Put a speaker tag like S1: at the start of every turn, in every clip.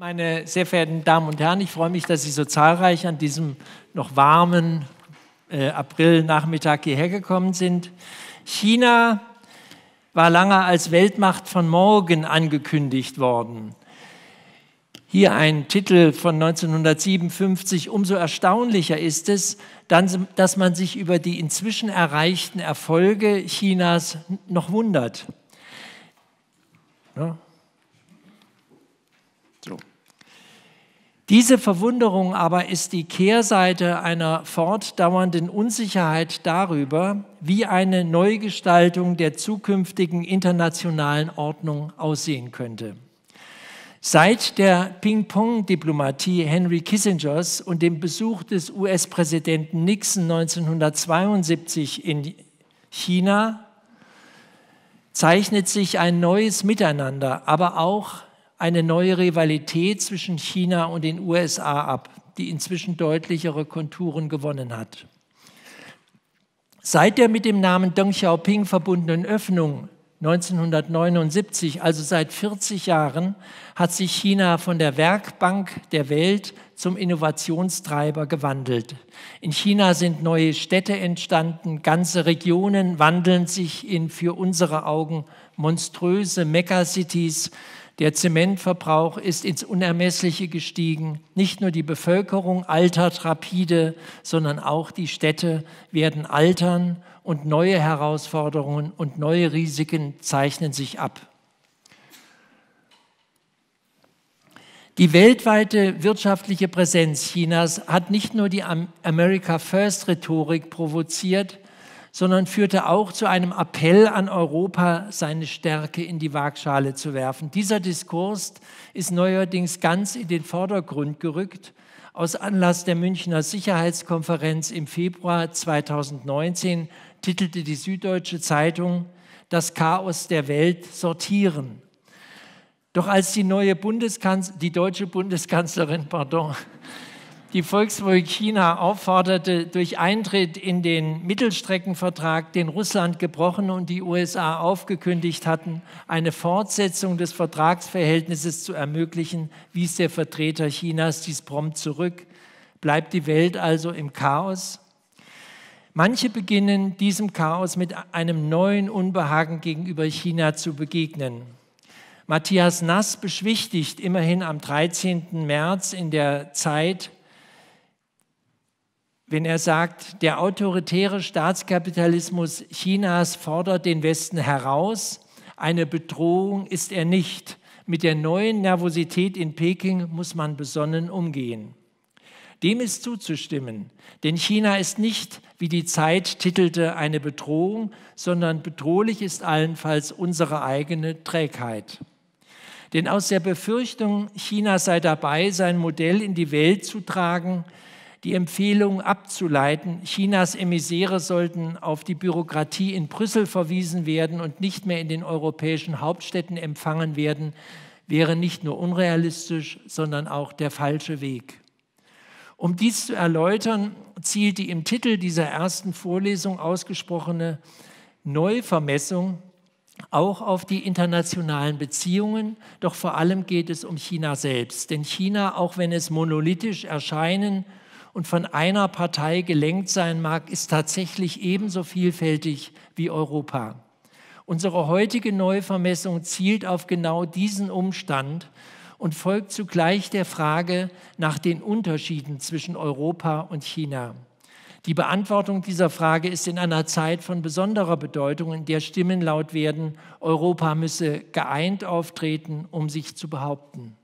S1: Meine sehr verehrten Damen und Herren, ich freue mich, dass Sie so zahlreich an diesem noch warmen äh, Aprilnachmittag hierher gekommen sind. China war lange als Weltmacht von morgen angekündigt worden. Hier ein Titel von 1957. Umso erstaunlicher ist es, dann, dass man sich über die inzwischen erreichten Erfolge Chinas noch wundert. Ja. Diese Verwunderung aber ist die Kehrseite einer fortdauernden Unsicherheit darüber, wie eine Neugestaltung der zukünftigen internationalen Ordnung aussehen könnte. Seit der Ping-Pong-Diplomatie Henry Kissingers und dem Besuch des US-Präsidenten Nixon 1972 in China zeichnet sich ein neues Miteinander, aber auch eine neue Rivalität zwischen China und den USA ab, die inzwischen deutlichere Konturen gewonnen hat. Seit der mit dem Namen Deng Xiaoping verbundenen Öffnung 1979, also seit 40 Jahren, hat sich China von der Werkbank der Welt zum Innovationstreiber gewandelt. In China sind neue Städte entstanden, ganze Regionen wandeln sich in für unsere Augen monströse Megacities, der Zementverbrauch ist ins Unermessliche gestiegen. Nicht nur die Bevölkerung altert rapide, sondern auch die Städte werden altern und neue Herausforderungen und neue Risiken zeichnen sich ab. Die weltweite wirtschaftliche Präsenz Chinas hat nicht nur die America First Rhetorik provoziert, sondern führte auch zu einem Appell an Europa, seine Stärke in die Waagschale zu werfen. Dieser Diskurs ist neuerdings ganz in den Vordergrund gerückt. Aus Anlass der Münchner Sicherheitskonferenz im Februar 2019 titelte die Süddeutsche Zeitung Das Chaos der Welt sortieren. Doch als die neue Bundeskanz die deutsche Bundeskanzlerin, pardon, die Volkswoche China aufforderte, durch Eintritt in den Mittelstreckenvertrag, den Russland gebrochen und die USA aufgekündigt hatten, eine Fortsetzung des Vertragsverhältnisses zu ermöglichen, wies der Vertreter Chinas dies prompt zurück. Bleibt die Welt also im Chaos? Manche beginnen diesem Chaos mit einem neuen Unbehagen gegenüber China zu begegnen. Matthias Nass beschwichtigt immerhin am 13. März in der Zeit, wenn er sagt, der autoritäre Staatskapitalismus Chinas fordert den Westen heraus, eine Bedrohung ist er nicht. Mit der neuen Nervosität in Peking muss man besonnen umgehen. Dem ist zuzustimmen, denn China ist nicht, wie die Zeit titelte, eine Bedrohung, sondern bedrohlich ist allenfalls unsere eigene Trägheit. Denn aus der Befürchtung, China sei dabei, sein Modell in die Welt zu tragen, die Empfehlung abzuleiten, Chinas Emissäre sollten auf die Bürokratie in Brüssel verwiesen werden und nicht mehr in den europäischen Hauptstädten empfangen werden, wäre nicht nur unrealistisch, sondern auch der falsche Weg. Um dies zu erläutern, zielt die im Titel dieser ersten Vorlesung ausgesprochene Neuvermessung auch auf die internationalen Beziehungen, doch vor allem geht es um China selbst. Denn China, auch wenn es monolithisch erscheinen und von einer Partei gelenkt sein mag, ist tatsächlich ebenso vielfältig wie Europa. Unsere heutige Neuvermessung zielt auf genau diesen Umstand und folgt zugleich der Frage nach den Unterschieden zwischen Europa und China. Die Beantwortung dieser Frage ist in einer Zeit von besonderer Bedeutung, in der Stimmen laut werden, Europa müsse geeint auftreten, um sich zu behaupten.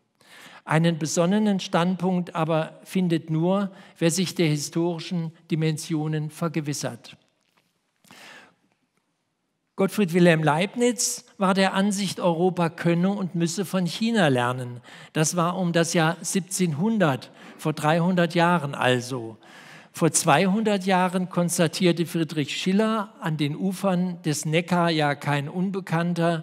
S1: Einen besonnenen Standpunkt aber findet nur, wer sich der historischen Dimensionen vergewissert. Gottfried Wilhelm Leibniz war der Ansicht, Europa könne und müsse von China lernen. Das war um das Jahr 1700, vor 300 Jahren also. Vor 200 Jahren konstatierte Friedrich Schiller an den Ufern des Neckar, ja kein Unbekannter,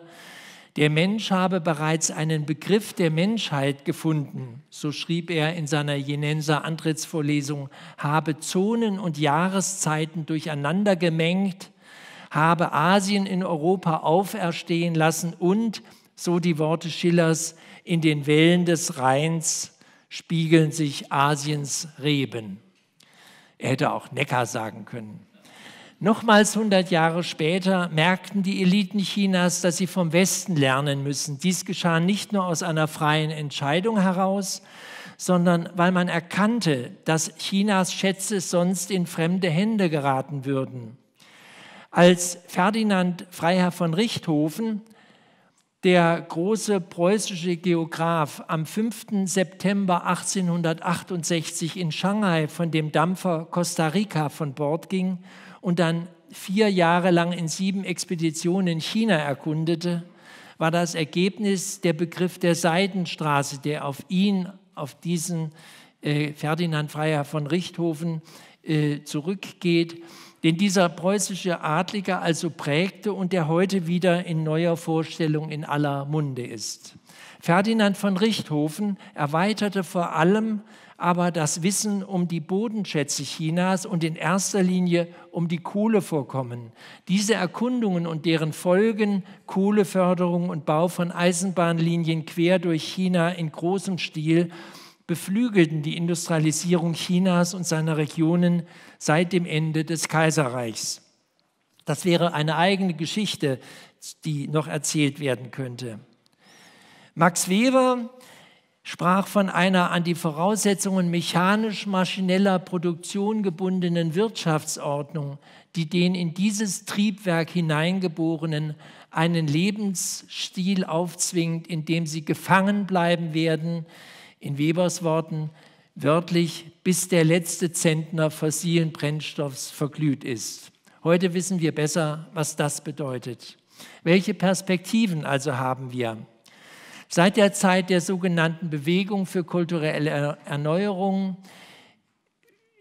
S1: der Mensch habe bereits einen Begriff der Menschheit gefunden, so schrieb er in seiner Jenenser Antrittsvorlesung, habe Zonen und Jahreszeiten durcheinander gemengt, habe Asien in Europa auferstehen lassen und, so die Worte Schillers, in den Wellen des Rheins spiegeln sich Asiens Reben. Er hätte auch Neckar sagen können. Nochmals 100 Jahre später merkten die Eliten Chinas, dass sie vom Westen lernen müssen. Dies geschah nicht nur aus einer freien Entscheidung heraus, sondern weil man erkannte, dass Chinas Schätze sonst in fremde Hände geraten würden. Als Ferdinand Freiherr von Richthofen, der große preußische Geograf, am 5. September 1868 in Shanghai von dem Dampfer Costa Rica von Bord ging und dann vier Jahre lang in sieben Expeditionen China erkundete, war das Ergebnis der Begriff der Seidenstraße, der auf ihn, auf diesen äh, Ferdinand Freiherr von Richthofen äh, zurückgeht, den dieser preußische Adlige also prägte und der heute wieder in neuer Vorstellung in aller Munde ist. Ferdinand von Richthofen erweiterte vor allem aber das Wissen um die Bodenschätze Chinas und in erster Linie um die Kohlevorkommen. Diese Erkundungen und deren Folgen, Kohleförderung und Bau von Eisenbahnlinien quer durch China in großem Stil, beflügelten die Industrialisierung Chinas und seiner Regionen seit dem Ende des Kaiserreichs. Das wäre eine eigene Geschichte, die noch erzählt werden könnte. Max Weber sprach von einer an die Voraussetzungen mechanisch-maschineller Produktion gebundenen Wirtschaftsordnung, die den in dieses Triebwerk hineingeborenen einen Lebensstil aufzwingt, in dem sie gefangen bleiben werden, in Webers Worten wörtlich, bis der letzte Zentner fossilen Brennstoffs verglüht ist. Heute wissen wir besser, was das bedeutet. Welche Perspektiven also haben wir? Seit der Zeit der sogenannten Bewegung für kulturelle Erneuerung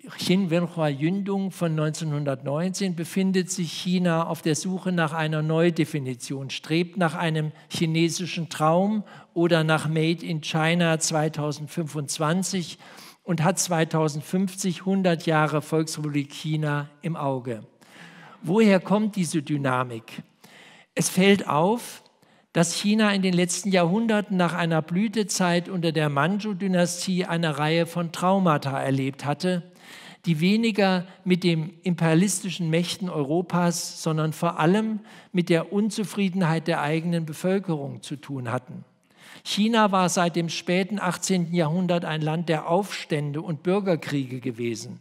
S1: Xin Wenhua Yundung von 1919 befindet sich China auf der Suche nach einer Neudefinition, strebt nach einem chinesischen Traum oder nach Made in China 2025 und hat 2050 100 Jahre Volksrepublik China im Auge. Woher kommt diese Dynamik? Es fällt auf, dass China in den letzten Jahrhunderten nach einer Blütezeit unter der Manchu-Dynastie eine Reihe von Traumata erlebt hatte, die weniger mit den imperialistischen Mächten Europas, sondern vor allem mit der Unzufriedenheit der eigenen Bevölkerung zu tun hatten. China war seit dem späten 18. Jahrhundert ein Land der Aufstände und Bürgerkriege gewesen.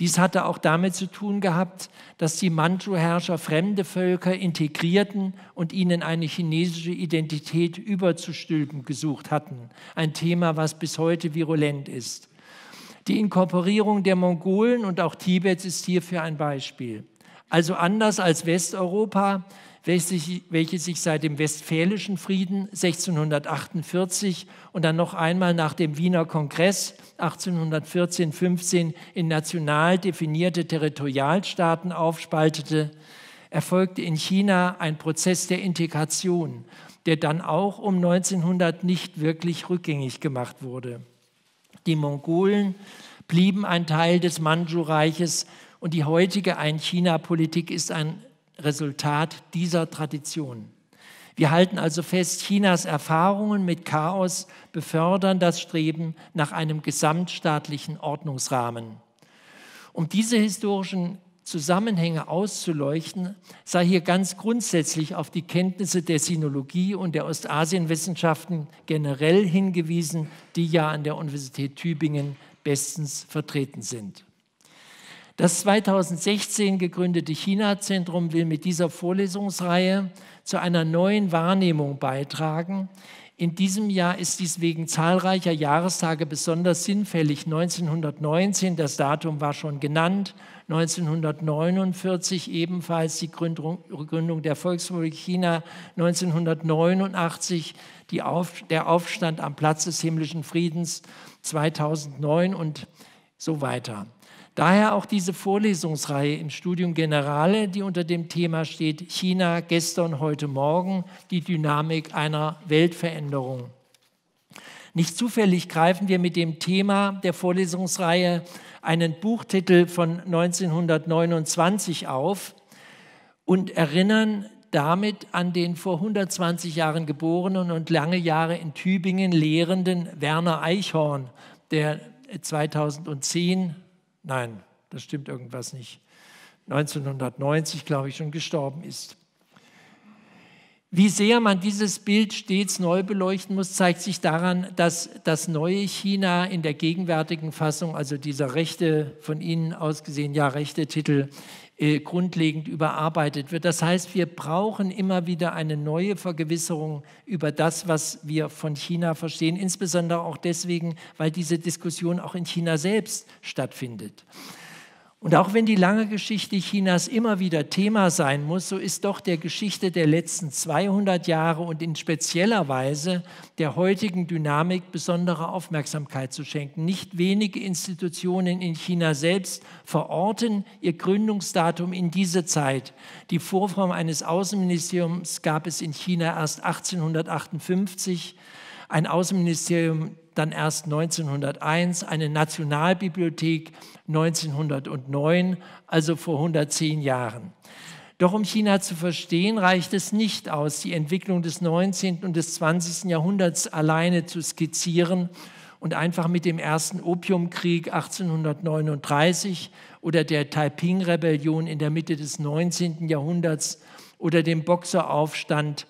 S1: Dies hatte auch damit zu tun gehabt, dass die Manchu-Herrscher fremde Völker integrierten und ihnen eine chinesische Identität überzustülpen gesucht hatten. Ein Thema, was bis heute virulent ist. Die Inkorporierung der Mongolen und auch Tibets ist hierfür ein Beispiel. Also anders als Westeuropa, welches sich seit dem Westfälischen Frieden 1648 und dann noch einmal nach dem Wiener Kongress 1814-15 in national definierte Territorialstaaten aufspaltete, erfolgte in China ein Prozess der Integration, der dann auch um 1900 nicht wirklich rückgängig gemacht wurde. Die Mongolen blieben ein Teil des manchu reiches und die heutige Ein-China-Politik ist ein Resultat dieser Tradition. Wir halten also fest, Chinas Erfahrungen mit Chaos befördern das Streben nach einem gesamtstaatlichen Ordnungsrahmen. Um diese historischen Zusammenhänge auszuleuchten, sei hier ganz grundsätzlich auf die Kenntnisse der Sinologie und der Ostasienwissenschaften generell hingewiesen, die ja an der Universität Tübingen bestens vertreten sind. Das 2016 gegründete China-Zentrum will mit dieser Vorlesungsreihe zu einer neuen Wahrnehmung beitragen. In diesem Jahr ist dies wegen zahlreicher Jahrestage besonders sinnfällig. 1919, das Datum war schon genannt, 1949 ebenfalls die Gründung, Gründung der Volksrepublik China, 1989 Auf, der Aufstand am Platz des himmlischen Friedens, 2009 und so weiter. Daher auch diese Vorlesungsreihe im Studium Generale, die unter dem Thema steht China gestern, heute Morgen, die Dynamik einer Weltveränderung. Nicht zufällig greifen wir mit dem Thema der Vorlesungsreihe einen Buchtitel von 1929 auf und erinnern damit an den vor 120 Jahren geborenen und lange Jahre in Tübingen lehrenden Werner Eichhorn, der 2010 Nein, das stimmt irgendwas nicht. 1990, glaube ich, schon gestorben ist. Wie sehr man dieses Bild stets neu beleuchten muss, zeigt sich daran, dass das neue China in der gegenwärtigen Fassung, also dieser rechte, von Ihnen aus gesehen ja rechte Titel, äh, grundlegend überarbeitet wird. Das heißt, wir brauchen immer wieder eine neue Vergewisserung über das, was wir von China verstehen, insbesondere auch deswegen, weil diese Diskussion auch in China selbst stattfindet. Und auch wenn die lange Geschichte Chinas immer wieder Thema sein muss, so ist doch der Geschichte der letzten 200 Jahre und in spezieller Weise der heutigen Dynamik besondere Aufmerksamkeit zu schenken. Nicht wenige Institutionen in China selbst verorten ihr Gründungsdatum in diese Zeit. Die Vorform eines Außenministeriums gab es in China erst 1858. Ein Außenministerium dann erst 1901, eine Nationalbibliothek 1909, also vor 110 Jahren. Doch um China zu verstehen, reicht es nicht aus, die Entwicklung des 19. und des 20. Jahrhunderts alleine zu skizzieren und einfach mit dem ersten Opiumkrieg 1839 oder der Taiping-Rebellion in der Mitte des 19. Jahrhunderts oder dem Boxeraufstand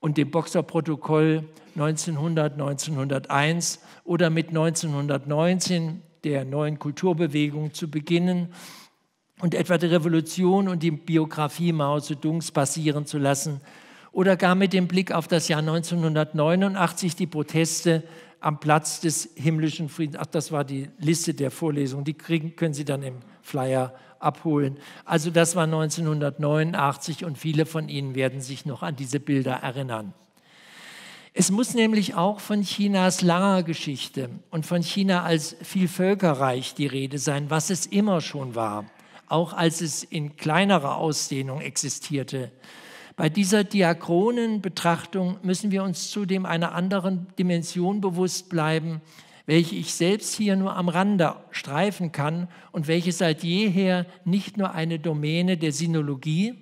S1: und dem Boxerprotokoll 1900, 1901 oder mit 1919 der neuen Kulturbewegung zu beginnen und etwa die Revolution und die Biografie Mao Zedongs passieren zu lassen oder gar mit dem Blick auf das Jahr 1989 die Proteste am Platz des himmlischen Friedens. Ach, das war die Liste der Vorlesungen, die kriegen, können Sie dann im Flyer abholen. Also das war 1989 und viele von Ihnen werden sich noch an diese Bilder erinnern. Es muss nämlich auch von Chinas langer Geschichte und von China als Vielvölkerreich die Rede sein, was es immer schon war, auch als es in kleinerer Ausdehnung existierte. Bei dieser diachronen Betrachtung müssen wir uns zudem einer anderen Dimension bewusst bleiben, welche ich selbst hier nur am Rande streifen kann und welche seit jeher nicht nur eine Domäne der Sinologie,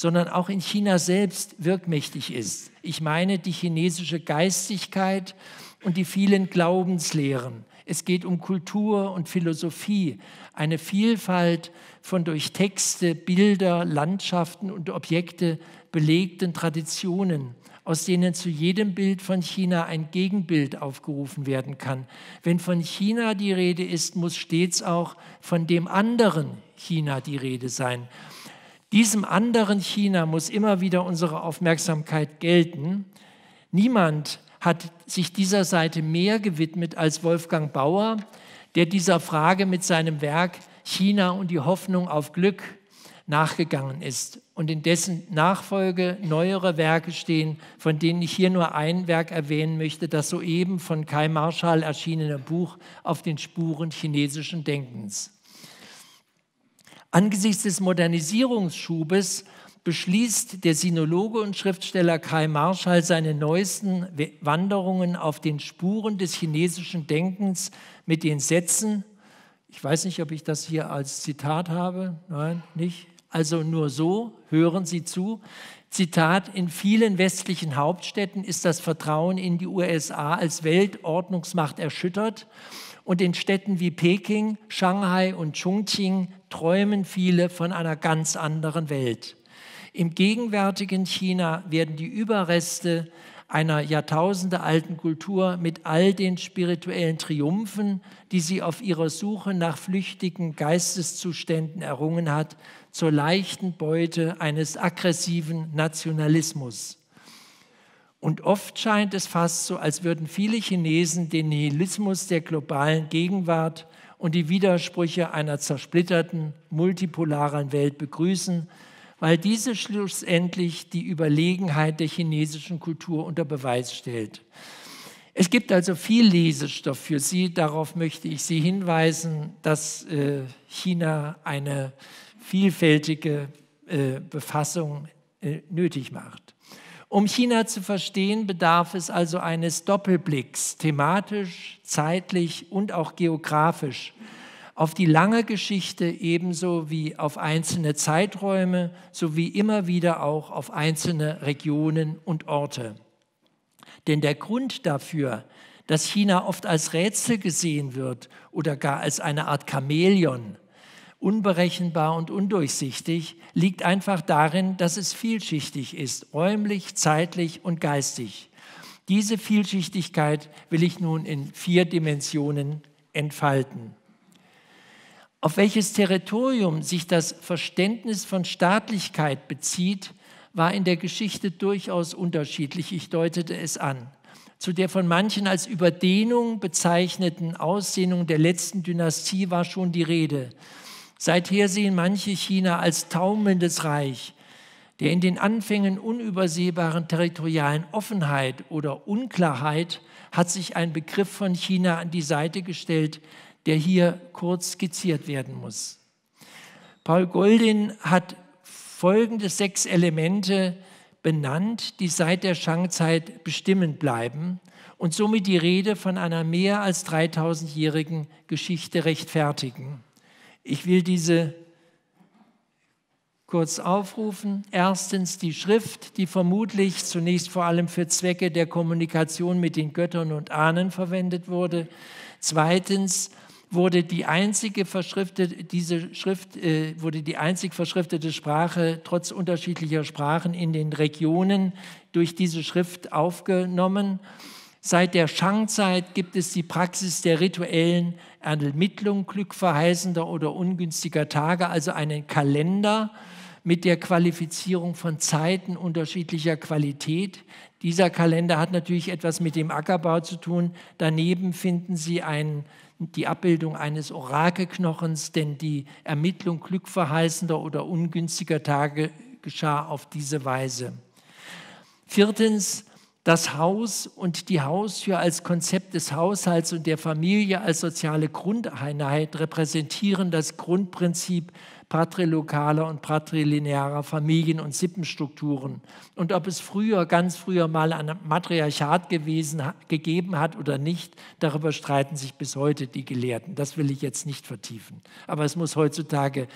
S1: sondern auch in China selbst wirkmächtig ist. Ich meine die chinesische Geistigkeit und die vielen Glaubenslehren. Es geht um Kultur und Philosophie, eine Vielfalt von durch Texte, Bilder, Landschaften und Objekte belegten Traditionen, aus denen zu jedem Bild von China ein Gegenbild aufgerufen werden kann. Wenn von China die Rede ist, muss stets auch von dem anderen China die Rede sein. Diesem anderen China muss immer wieder unsere Aufmerksamkeit gelten. Niemand hat sich dieser Seite mehr gewidmet als Wolfgang Bauer, der dieser Frage mit seinem Werk China und die Hoffnung auf Glück nachgegangen ist und in dessen Nachfolge neuere Werke stehen, von denen ich hier nur ein Werk erwähnen möchte, das soeben von Kai Marschall erschienene Buch auf den Spuren chinesischen Denkens. Angesichts des Modernisierungsschubes beschließt der Sinologe und Schriftsteller Kai Marschall seine neuesten Wanderungen auf den Spuren des chinesischen Denkens mit den Sätzen, ich weiß nicht, ob ich das hier als Zitat habe, nein, nicht, also nur so, hören Sie zu, Zitat, in vielen westlichen Hauptstädten ist das Vertrauen in die USA als Weltordnungsmacht erschüttert und in Städten wie Peking, Shanghai und Chongqing träumen viele von einer ganz anderen Welt. Im gegenwärtigen China werden die Überreste einer jahrtausendealten Kultur mit all den spirituellen Triumphen, die sie auf ihrer Suche nach flüchtigen Geisteszuständen errungen hat, zur leichten Beute eines aggressiven Nationalismus. Und oft scheint es fast so, als würden viele Chinesen den Nihilismus der globalen Gegenwart und die Widersprüche einer zersplitterten, multipolaren Welt begrüßen, weil diese schlussendlich die Überlegenheit der chinesischen Kultur unter Beweis stellt. Es gibt also viel Lesestoff für Sie. Darauf möchte ich Sie hinweisen, dass äh, China eine vielfältige äh, Befassung äh, nötig macht. Um China zu verstehen, bedarf es also eines Doppelblicks, thematisch, zeitlich und auch geografisch, auf die lange Geschichte ebenso wie auf einzelne Zeiträume sowie immer wieder auch auf einzelne Regionen und Orte. Denn der Grund dafür, dass China oft als Rätsel gesehen wird oder gar als eine Art Chamäleon, unberechenbar und undurchsichtig, liegt einfach darin, dass es vielschichtig ist, räumlich, zeitlich und geistig. Diese Vielschichtigkeit will ich nun in vier Dimensionen entfalten. Auf welches Territorium sich das Verständnis von Staatlichkeit bezieht, war in der Geschichte durchaus unterschiedlich. Ich deutete es an. Zu der von manchen als Überdehnung bezeichneten Ausdehnung der letzten Dynastie war schon die Rede. Seither sehen manche China als taumelndes Reich der in den Anfängen unübersehbaren territorialen Offenheit oder Unklarheit hat sich ein Begriff von China an die Seite gestellt, der hier kurz skizziert werden muss. Paul Goldin hat folgende sechs Elemente benannt, die seit der Shang-Zeit bestimmend bleiben und somit die Rede von einer mehr als 3000-jährigen Geschichte rechtfertigen. Ich will diese kurz aufrufen. Erstens die Schrift, die vermutlich zunächst vor allem für Zwecke der Kommunikation mit den Göttern und Ahnen verwendet wurde. Zweitens wurde die einzige verschriftete, diese Schrift, äh, wurde die einzig verschriftete Sprache trotz unterschiedlicher Sprachen in den Regionen durch diese Schrift aufgenommen. Seit der Shang-Zeit gibt es die Praxis der rituellen Ermittlung glückverheißender oder ungünstiger Tage, also einen Kalender mit der Qualifizierung von Zeiten unterschiedlicher Qualität. Dieser Kalender hat natürlich etwas mit dem Ackerbau zu tun. Daneben finden Sie ein, die Abbildung eines Orakelknochens, denn die Ermittlung glückverheißender oder ungünstiger Tage geschah auf diese Weise. Viertens, das Haus und die Haustür als Konzept des Haushalts und der Familie als soziale Grundeinheit repräsentieren das Grundprinzip patrilokaler und patrilinearer Familien- und Sippenstrukturen. Und ob es früher, ganz früher mal ein Matriarchat gewesen, gegeben hat oder nicht, darüber streiten sich bis heute die Gelehrten. Das will ich jetzt nicht vertiefen. Aber es muss heutzutage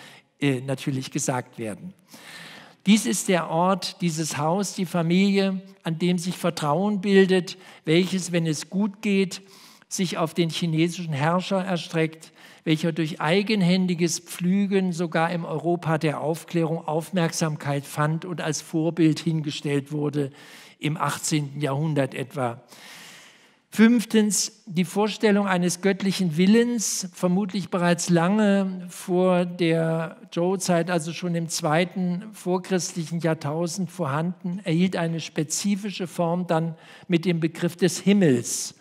S1: äh, natürlich gesagt werden. Dies ist der Ort, dieses Haus, die Familie, an dem sich Vertrauen bildet, welches, wenn es gut geht, sich auf den chinesischen Herrscher erstreckt, welcher durch eigenhändiges Pflügen sogar im Europa der Aufklärung Aufmerksamkeit fand und als Vorbild hingestellt wurde, im 18. Jahrhundert etwa. Fünftens die Vorstellung eines göttlichen Willens, vermutlich bereits lange vor der Zhou-Zeit, also schon im zweiten vorchristlichen Jahrtausend vorhanden, erhielt eine spezifische Form dann mit dem Begriff des Himmels,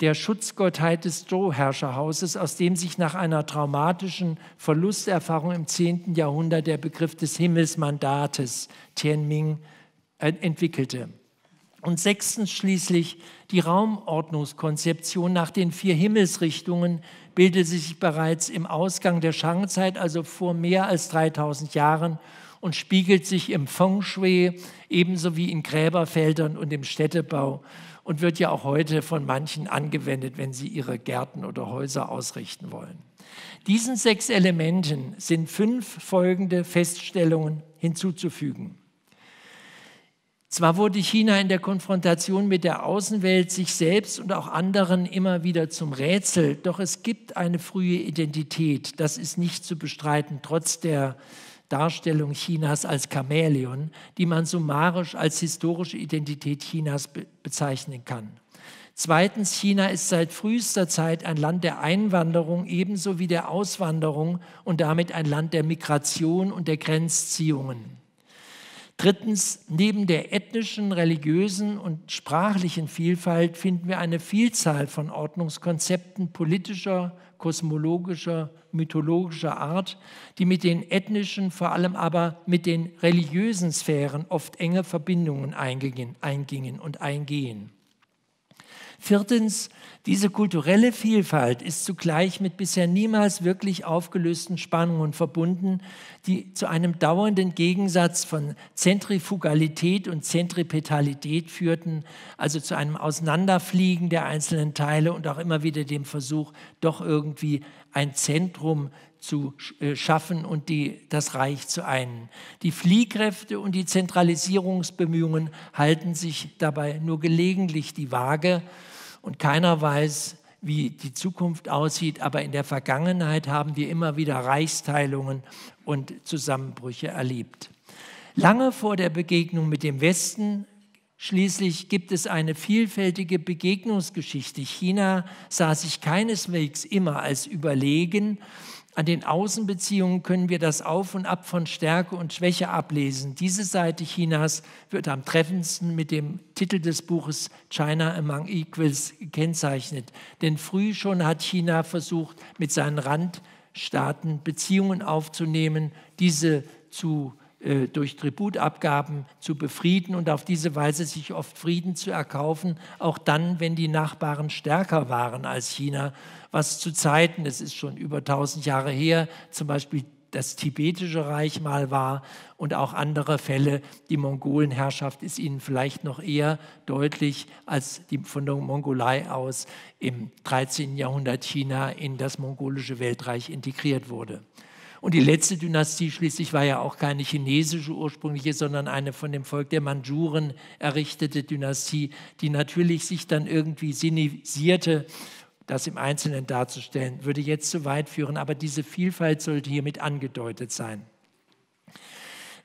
S1: der Schutzgottheit des Zhou-Herrscherhauses, aus dem sich nach einer traumatischen Verlusterfahrung im 10. Jahrhundert der Begriff des Himmelsmandates Tianming entwickelte. Und sechstens schließlich die Raumordnungskonzeption nach den vier Himmelsrichtungen bildete sich bereits im Ausgang der Shang-Zeit, also vor mehr als 3000 Jahren, und spiegelt sich im Feng Shui ebenso wie in Gräberfeldern und im Städtebau und wird ja auch heute von manchen angewendet, wenn sie ihre Gärten oder Häuser ausrichten wollen. Diesen sechs Elementen sind fünf folgende Feststellungen hinzuzufügen. Zwar wurde China in der Konfrontation mit der Außenwelt sich selbst und auch anderen immer wieder zum Rätsel, doch es gibt eine frühe Identität, das ist nicht zu bestreiten, trotz der Darstellung Chinas als Chamäleon, die man summarisch als historische Identität Chinas be bezeichnen kann. Zweitens, China ist seit frühester Zeit ein Land der Einwanderung ebenso wie der Auswanderung und damit ein Land der Migration und der Grenzziehungen. Drittens, neben der ethnischen, religiösen und sprachlichen Vielfalt finden wir eine Vielzahl von Ordnungskonzepten politischer, kosmologischer, mythologischer Art, die mit den ethnischen, vor allem aber mit den religiösen Sphären oft enge Verbindungen eingingen und eingehen. Viertens, diese kulturelle Vielfalt ist zugleich mit bisher niemals wirklich aufgelösten Spannungen verbunden, die zu einem dauernden Gegensatz von Zentrifugalität und Zentripetalität führten, also zu einem Auseinanderfliegen der einzelnen Teile und auch immer wieder dem Versuch, doch irgendwie ein Zentrum zu zu äh, schaffen und die, das Reich zu einen. Die Fliehkräfte und die Zentralisierungsbemühungen halten sich dabei nur gelegentlich die Waage und keiner weiß, wie die Zukunft aussieht, aber in der Vergangenheit haben wir immer wieder Reichsteilungen und Zusammenbrüche erlebt. Lange vor der Begegnung mit dem Westen Schließlich gibt es eine vielfältige Begegnungsgeschichte. China sah sich keineswegs immer als überlegen an den Außenbeziehungen können wir das Auf und Ab von Stärke und Schwäche ablesen. Diese Seite Chinas wird am treffendsten mit dem Titel des Buches China Among Equals gekennzeichnet. Denn früh schon hat China versucht, mit seinen Randstaaten Beziehungen aufzunehmen, diese zu verändern äh, durch Tributabgaben zu befrieden und auf diese Weise sich oft Frieden zu erkaufen, auch dann, wenn die Nachbarn stärker waren als China, was zu Zeiten, es ist schon über 1000 Jahre her, zum Beispiel das tibetische Reich mal war und auch andere Fälle. Die Mongolenherrschaft ist ihnen vielleicht noch eher deutlich als die von der Mongolei aus im 13. Jahrhundert China in das mongolische Weltreich integriert wurde. Und die letzte Dynastie schließlich war ja auch keine chinesische ursprüngliche, sondern eine von dem Volk der Mandschuren errichtete Dynastie, die natürlich sich dann irgendwie sinnisierte. Das im Einzelnen darzustellen, würde jetzt zu weit führen, aber diese Vielfalt sollte hiermit angedeutet sein.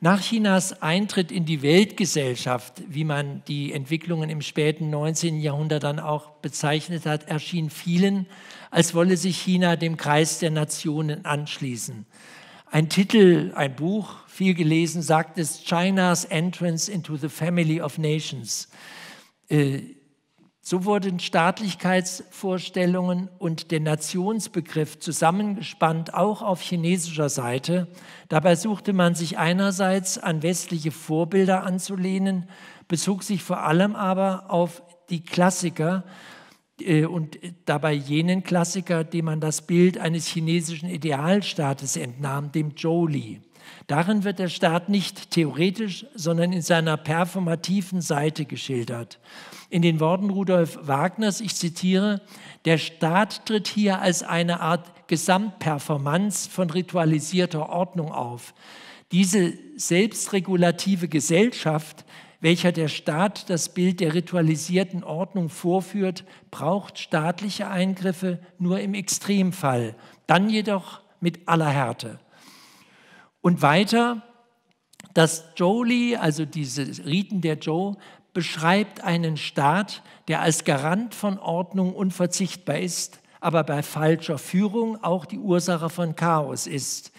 S1: Nach Chinas Eintritt in die Weltgesellschaft, wie man die Entwicklungen im späten 19. Jahrhundert dann auch bezeichnet hat, erschien vielen, als wolle sich China dem Kreis der Nationen anschließen. Ein Titel, ein Buch, viel gelesen, sagt es, China's Entrance into the Family of Nations. Äh, so wurden Staatlichkeitsvorstellungen und der Nationsbegriff zusammengespannt, auch auf chinesischer Seite. Dabei suchte man sich einerseits an westliche Vorbilder anzulehnen, bezog sich vor allem aber auf die Klassiker äh, und dabei jenen Klassiker, dem man das Bild eines chinesischen Idealstaates entnahm, dem Jolie. Darin wird der Staat nicht theoretisch, sondern in seiner performativen Seite geschildert in den Worten Rudolf Wagners, ich zitiere, der Staat tritt hier als eine Art Gesamtperformance von ritualisierter Ordnung auf. Diese selbstregulative Gesellschaft, welcher der Staat das Bild der ritualisierten Ordnung vorführt, braucht staatliche Eingriffe nur im Extremfall, dann jedoch mit aller Härte. Und weiter, dass Jolie, also diese Riten der Joe, beschreibt einen Staat, der als Garant von Ordnung unverzichtbar ist, aber bei falscher Führung auch die Ursache von Chaos ist,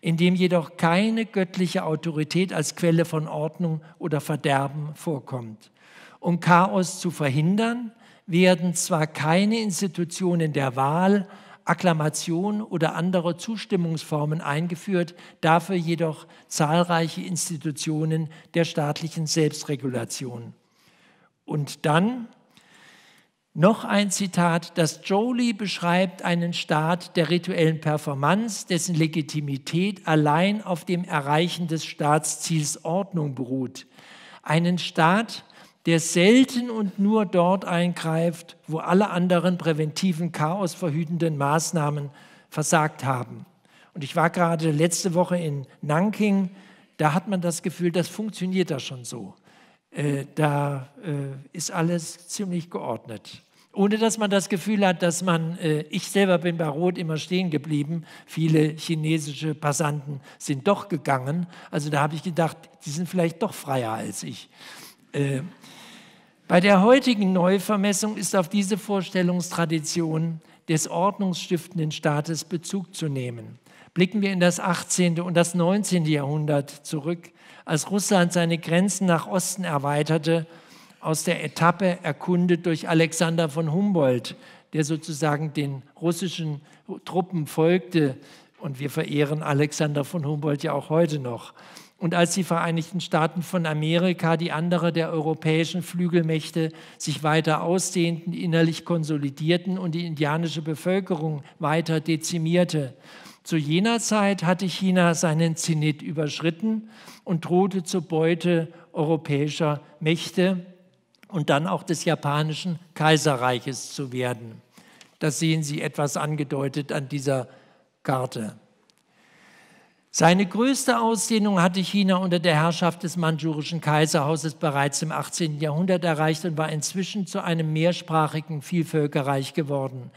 S1: in dem jedoch keine göttliche Autorität als Quelle von Ordnung oder Verderben vorkommt. Um Chaos zu verhindern, werden zwar keine Institutionen der Wahl, Akklamation oder andere Zustimmungsformen eingeführt, dafür jedoch zahlreiche Institutionen der staatlichen Selbstregulation. Und dann noch ein Zitat, das Jolie beschreibt einen Staat der rituellen Performance, dessen Legitimität allein auf dem Erreichen des Staatsziels Ordnung beruht. Einen Staat, der selten und nur dort eingreift, wo alle anderen präventiven chaosverhütenden Maßnahmen versagt haben. Und ich war gerade letzte Woche in Nanking, da hat man das Gefühl, das funktioniert da schon so. Äh, da äh, ist alles ziemlich geordnet. Ohne dass man das Gefühl hat, dass man, äh, ich selber bin bei Rot immer stehen geblieben, viele chinesische Passanten sind doch gegangen. Also da habe ich gedacht, die sind vielleicht doch freier als ich. Äh, bei der heutigen Neuvermessung ist auf diese Vorstellungstradition des ordnungsstiftenden Staates Bezug zu nehmen. Blicken wir in das 18. und das 19. Jahrhundert zurück, als Russland seine Grenzen nach Osten erweiterte, aus der Etappe erkundet durch Alexander von Humboldt, der sozusagen den russischen Truppen folgte. Und wir verehren Alexander von Humboldt ja auch heute noch. Und als die Vereinigten Staaten von Amerika, die andere der europäischen Flügelmächte, sich weiter ausdehnten, innerlich konsolidierten und die indianische Bevölkerung weiter dezimierte. Zu jener Zeit hatte China seinen Zenit überschritten und drohte zur Beute europäischer Mächte und dann auch des japanischen Kaiserreiches zu werden. Das sehen Sie etwas angedeutet an dieser Karte. Seine größte Ausdehnung hatte China unter der Herrschaft des manchurischen Kaiserhauses bereits im 18. Jahrhundert erreicht und war inzwischen zu einem mehrsprachigen Vielvölkerreich geworden.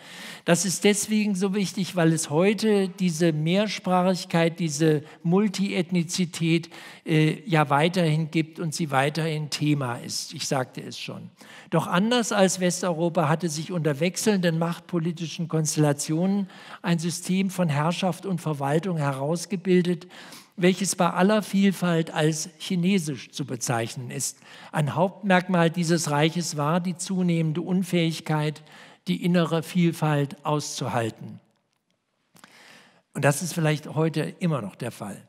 S1: Das ist deswegen so wichtig, weil es heute diese Mehrsprachigkeit, diese Multiethnizität äh, ja weiterhin gibt und sie weiterhin Thema ist. Ich sagte es schon. Doch anders als Westeuropa hatte sich unter wechselnden machtpolitischen Konstellationen ein System von Herrschaft und Verwaltung herausgebildet, gebildet, welches bei aller Vielfalt als chinesisch zu bezeichnen ist. Ein Hauptmerkmal dieses Reiches war die zunehmende Unfähigkeit, die innere Vielfalt auszuhalten. Und das ist vielleicht heute immer noch der Fall.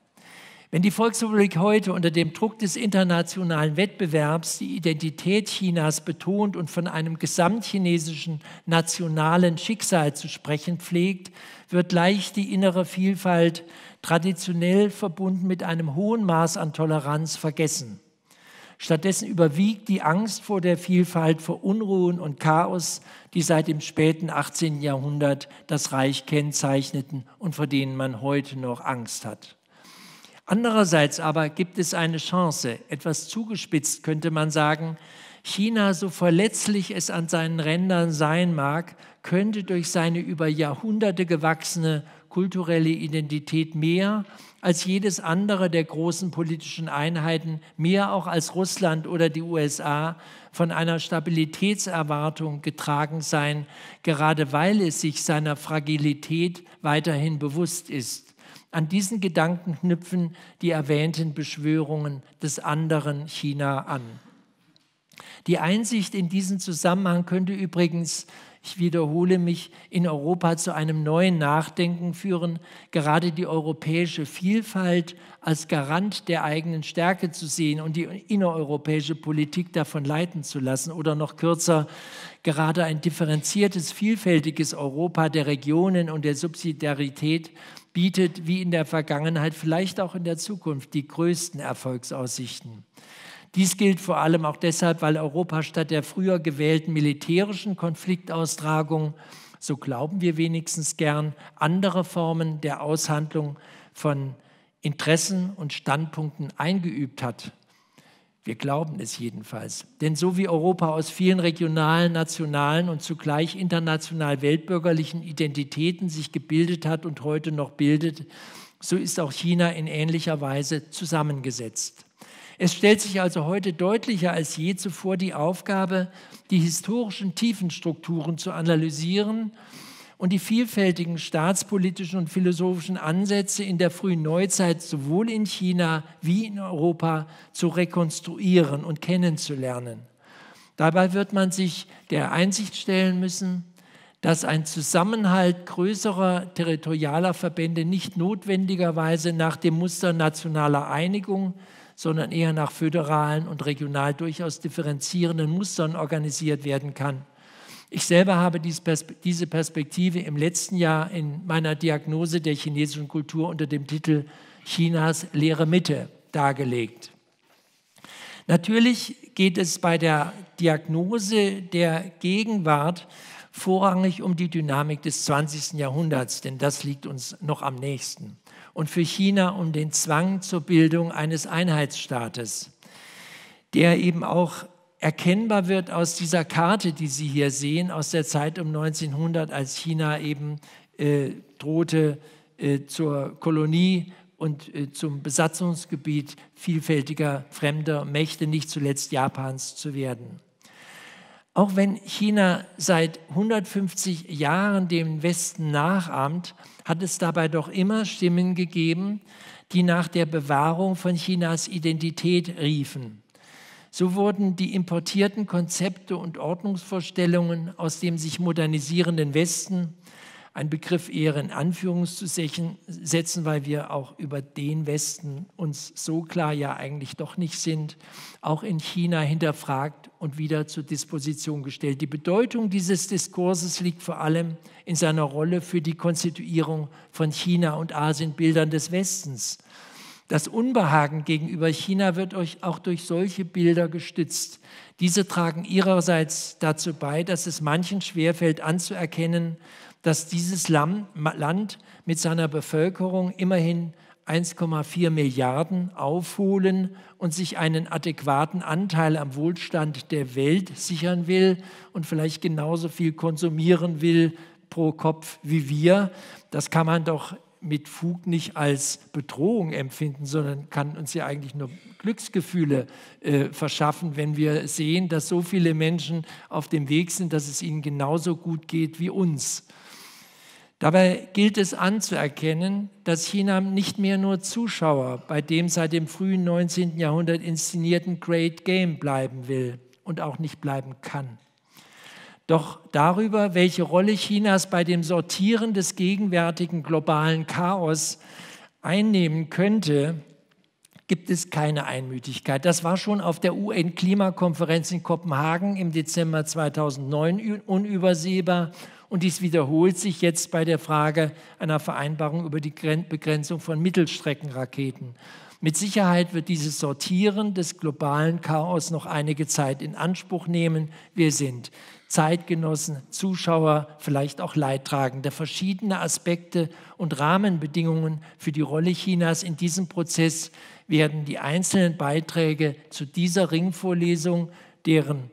S1: Wenn die Volksrepublik heute unter dem Druck des internationalen Wettbewerbs die Identität Chinas betont und von einem gesamtchinesischen nationalen Schicksal zu sprechen pflegt, wird leicht die innere Vielfalt traditionell verbunden mit einem hohen Maß an Toleranz, vergessen. Stattdessen überwiegt die Angst vor der Vielfalt, vor Unruhen und Chaos, die seit dem späten 18. Jahrhundert das Reich kennzeichneten und vor denen man heute noch Angst hat. Andererseits aber gibt es eine Chance, etwas zugespitzt könnte man sagen, China, so verletzlich es an seinen Rändern sein mag, könnte durch seine über Jahrhunderte gewachsene kulturelle Identität mehr als jedes andere der großen politischen Einheiten, mehr auch als Russland oder die USA, von einer Stabilitätserwartung getragen sein, gerade weil es sich seiner Fragilität weiterhin bewusst ist. An diesen Gedanken knüpfen die erwähnten Beschwörungen des anderen China an. Die Einsicht in diesen Zusammenhang könnte übrigens ich wiederhole mich, in Europa zu einem neuen Nachdenken führen, gerade die europäische Vielfalt als Garant der eigenen Stärke zu sehen und die innereuropäische Politik davon leiten zu lassen. Oder noch kürzer, gerade ein differenziertes, vielfältiges Europa der Regionen und der Subsidiarität bietet, wie in der Vergangenheit, vielleicht auch in der Zukunft, die größten Erfolgsaussichten. Dies gilt vor allem auch deshalb, weil Europa statt der früher gewählten militärischen Konfliktaustragung, so glauben wir wenigstens gern, andere Formen der Aushandlung von Interessen und Standpunkten eingeübt hat. Wir glauben es jedenfalls. Denn so wie Europa aus vielen regionalen, nationalen und zugleich international weltbürgerlichen Identitäten sich gebildet hat und heute noch bildet, so ist auch China in ähnlicher Weise zusammengesetzt. Es stellt sich also heute deutlicher als je zuvor die Aufgabe, die historischen Tiefenstrukturen zu analysieren und die vielfältigen staatspolitischen und philosophischen Ansätze in der frühen Neuzeit sowohl in China wie in Europa zu rekonstruieren und kennenzulernen. Dabei wird man sich der Einsicht stellen müssen, dass ein Zusammenhalt größerer territorialer Verbände nicht notwendigerweise nach dem Muster nationaler Einigung, sondern eher nach föderalen und regional durchaus differenzierenden Mustern organisiert werden kann. Ich selber habe diese Perspektive im letzten Jahr in meiner Diagnose der chinesischen Kultur unter dem Titel Chinas leere Mitte dargelegt. Natürlich geht es bei der Diagnose der Gegenwart vorrangig um die Dynamik des 20. Jahrhunderts, denn das liegt uns noch am nächsten und für China um den Zwang zur Bildung eines Einheitsstaates, der eben auch erkennbar wird aus dieser Karte, die Sie hier sehen, aus der Zeit um 1900, als China eben äh, drohte äh, zur Kolonie und äh, zum Besatzungsgebiet vielfältiger fremder Mächte, nicht zuletzt Japans, zu werden. Auch wenn China seit 150 Jahren dem Westen nachahmt, hat es dabei doch immer Stimmen gegeben, die nach der Bewahrung von Chinas Identität riefen. So wurden die importierten Konzepte und Ordnungsvorstellungen aus dem sich modernisierenden Westen ein Begriff eher in Anführungszeichen setzen, weil wir auch über den Westen uns so klar ja eigentlich doch nicht sind, auch in China hinterfragt und wieder zur Disposition gestellt. Die Bedeutung dieses Diskurses liegt vor allem in seiner Rolle für die Konstituierung von China und Asienbildern des Westens. Das Unbehagen gegenüber China wird euch auch durch solche Bilder gestützt. Diese tragen ihrerseits dazu bei, dass es manchen schwerfällt anzuerkennen, dass dieses Land mit seiner Bevölkerung immerhin 1,4 Milliarden aufholen und sich einen adäquaten Anteil am Wohlstand der Welt sichern will und vielleicht genauso viel konsumieren will pro Kopf wie wir. Das kann man doch mit Fug nicht als Bedrohung empfinden, sondern kann uns ja eigentlich nur Glücksgefühle äh, verschaffen, wenn wir sehen, dass so viele Menschen auf dem Weg sind, dass es ihnen genauso gut geht wie uns. Dabei gilt es anzuerkennen, dass China nicht mehr nur Zuschauer bei dem seit dem frühen 19. Jahrhundert inszenierten Great Game bleiben will und auch nicht bleiben kann. Doch darüber, welche Rolle Chinas bei dem Sortieren des gegenwärtigen globalen Chaos einnehmen könnte, gibt es keine Einmütigkeit. Das war schon auf der UN-Klimakonferenz in Kopenhagen im Dezember 2009 unübersehbar und dies wiederholt sich jetzt bei der Frage einer Vereinbarung über die Begrenzung von Mittelstreckenraketen. Mit Sicherheit wird dieses Sortieren des globalen Chaos noch einige Zeit in Anspruch nehmen. Wir sind Zeitgenossen, Zuschauer, vielleicht auch Leidtragende. Verschiedene Aspekte und Rahmenbedingungen für die Rolle Chinas in diesem Prozess werden die einzelnen Beiträge zu dieser Ringvorlesung, deren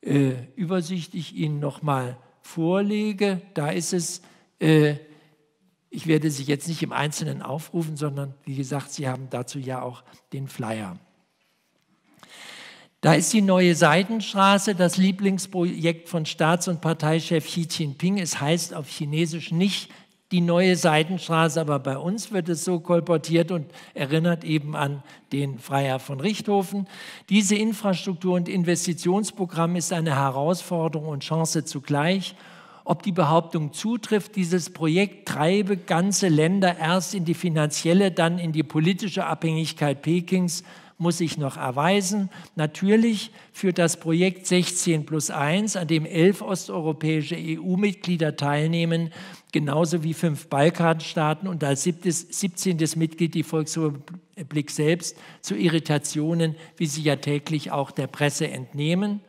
S1: äh, Übersicht ich Ihnen nochmal vorlege, da ist es, äh, ich werde sie jetzt nicht im Einzelnen aufrufen, sondern wie gesagt, Sie haben dazu ja auch den Flyer. Da ist die neue Seidenstraße, das Lieblingsprojekt von Staats- und Parteichef Xi Jinping. Es heißt auf Chinesisch nicht die neue Seidenstraße, aber bei uns wird es so kolportiert und erinnert eben an den Freiherr von Richthofen. Diese Infrastruktur- und Investitionsprogramm ist eine Herausforderung und Chance zugleich. Ob die Behauptung zutrifft, dieses Projekt treibe ganze Länder erst in die finanzielle, dann in die politische Abhängigkeit Pekings, muss sich noch erweisen. Natürlich führt das Projekt 16 plus 1, an dem elf osteuropäische EU-Mitglieder teilnehmen, genauso wie fünf Balkanstaaten und als 17. Mitglied die Volksrepublik selbst, zu Irritationen, wie sie ja täglich auch der Presse entnehmen.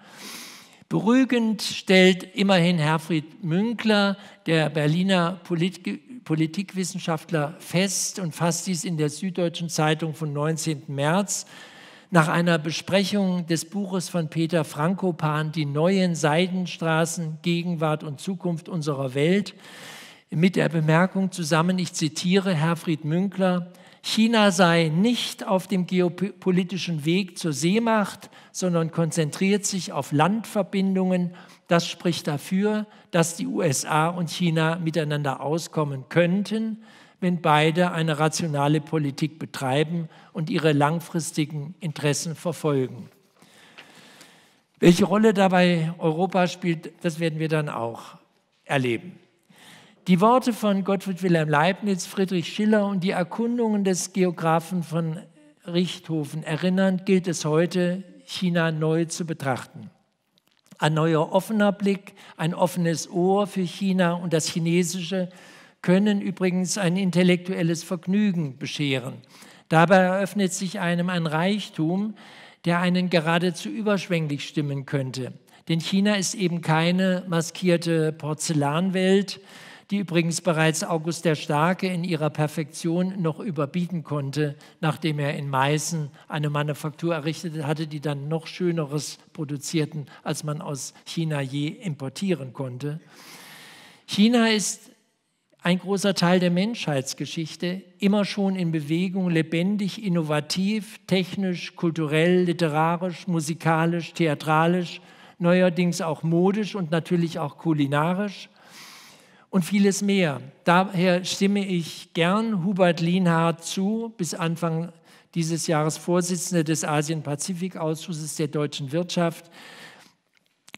S1: Beruhigend stellt immerhin Herfried Münkler, der Berliner Politiker, Politikwissenschaftler fest und fasst dies in der Süddeutschen Zeitung vom 19. März nach einer Besprechung des Buches von Peter Frankopan, Die neuen Seidenstraßen, Gegenwart und Zukunft unserer Welt, mit der Bemerkung zusammen, ich zitiere Herfried Münkler, China sei nicht auf dem geopolitischen Weg zur Seemacht, sondern konzentriert sich auf Landverbindungen. Das spricht dafür, dass die USA und China miteinander auskommen könnten, wenn beide eine rationale Politik betreiben und ihre langfristigen Interessen verfolgen. Welche Rolle dabei Europa spielt, das werden wir dann auch erleben. Die Worte von Gottfried Wilhelm Leibniz, Friedrich Schiller und die Erkundungen des Geographen von Richthofen erinnern, gilt es heute, China neu zu betrachten. Ein neuer offener Blick, ein offenes Ohr für China und das Chinesische können übrigens ein intellektuelles Vergnügen bescheren. Dabei eröffnet sich einem ein Reichtum, der einen geradezu überschwänglich stimmen könnte. Denn China ist eben keine maskierte Porzellanwelt, die übrigens bereits August der Starke in ihrer Perfektion noch überbieten konnte, nachdem er in Meißen eine Manufaktur errichtet hatte, die dann noch Schöneres produzierten, als man aus China je importieren konnte. China ist ein großer Teil der Menschheitsgeschichte, immer schon in Bewegung, lebendig, innovativ, technisch, kulturell, literarisch, musikalisch, theatralisch, neuerdings auch modisch und natürlich auch kulinarisch und vieles mehr. Daher stimme ich gern Hubert Lienhardt zu, bis Anfang dieses Jahres Vorsitzender des Asien-Pazifik-Ausschusses der deutschen Wirtschaft,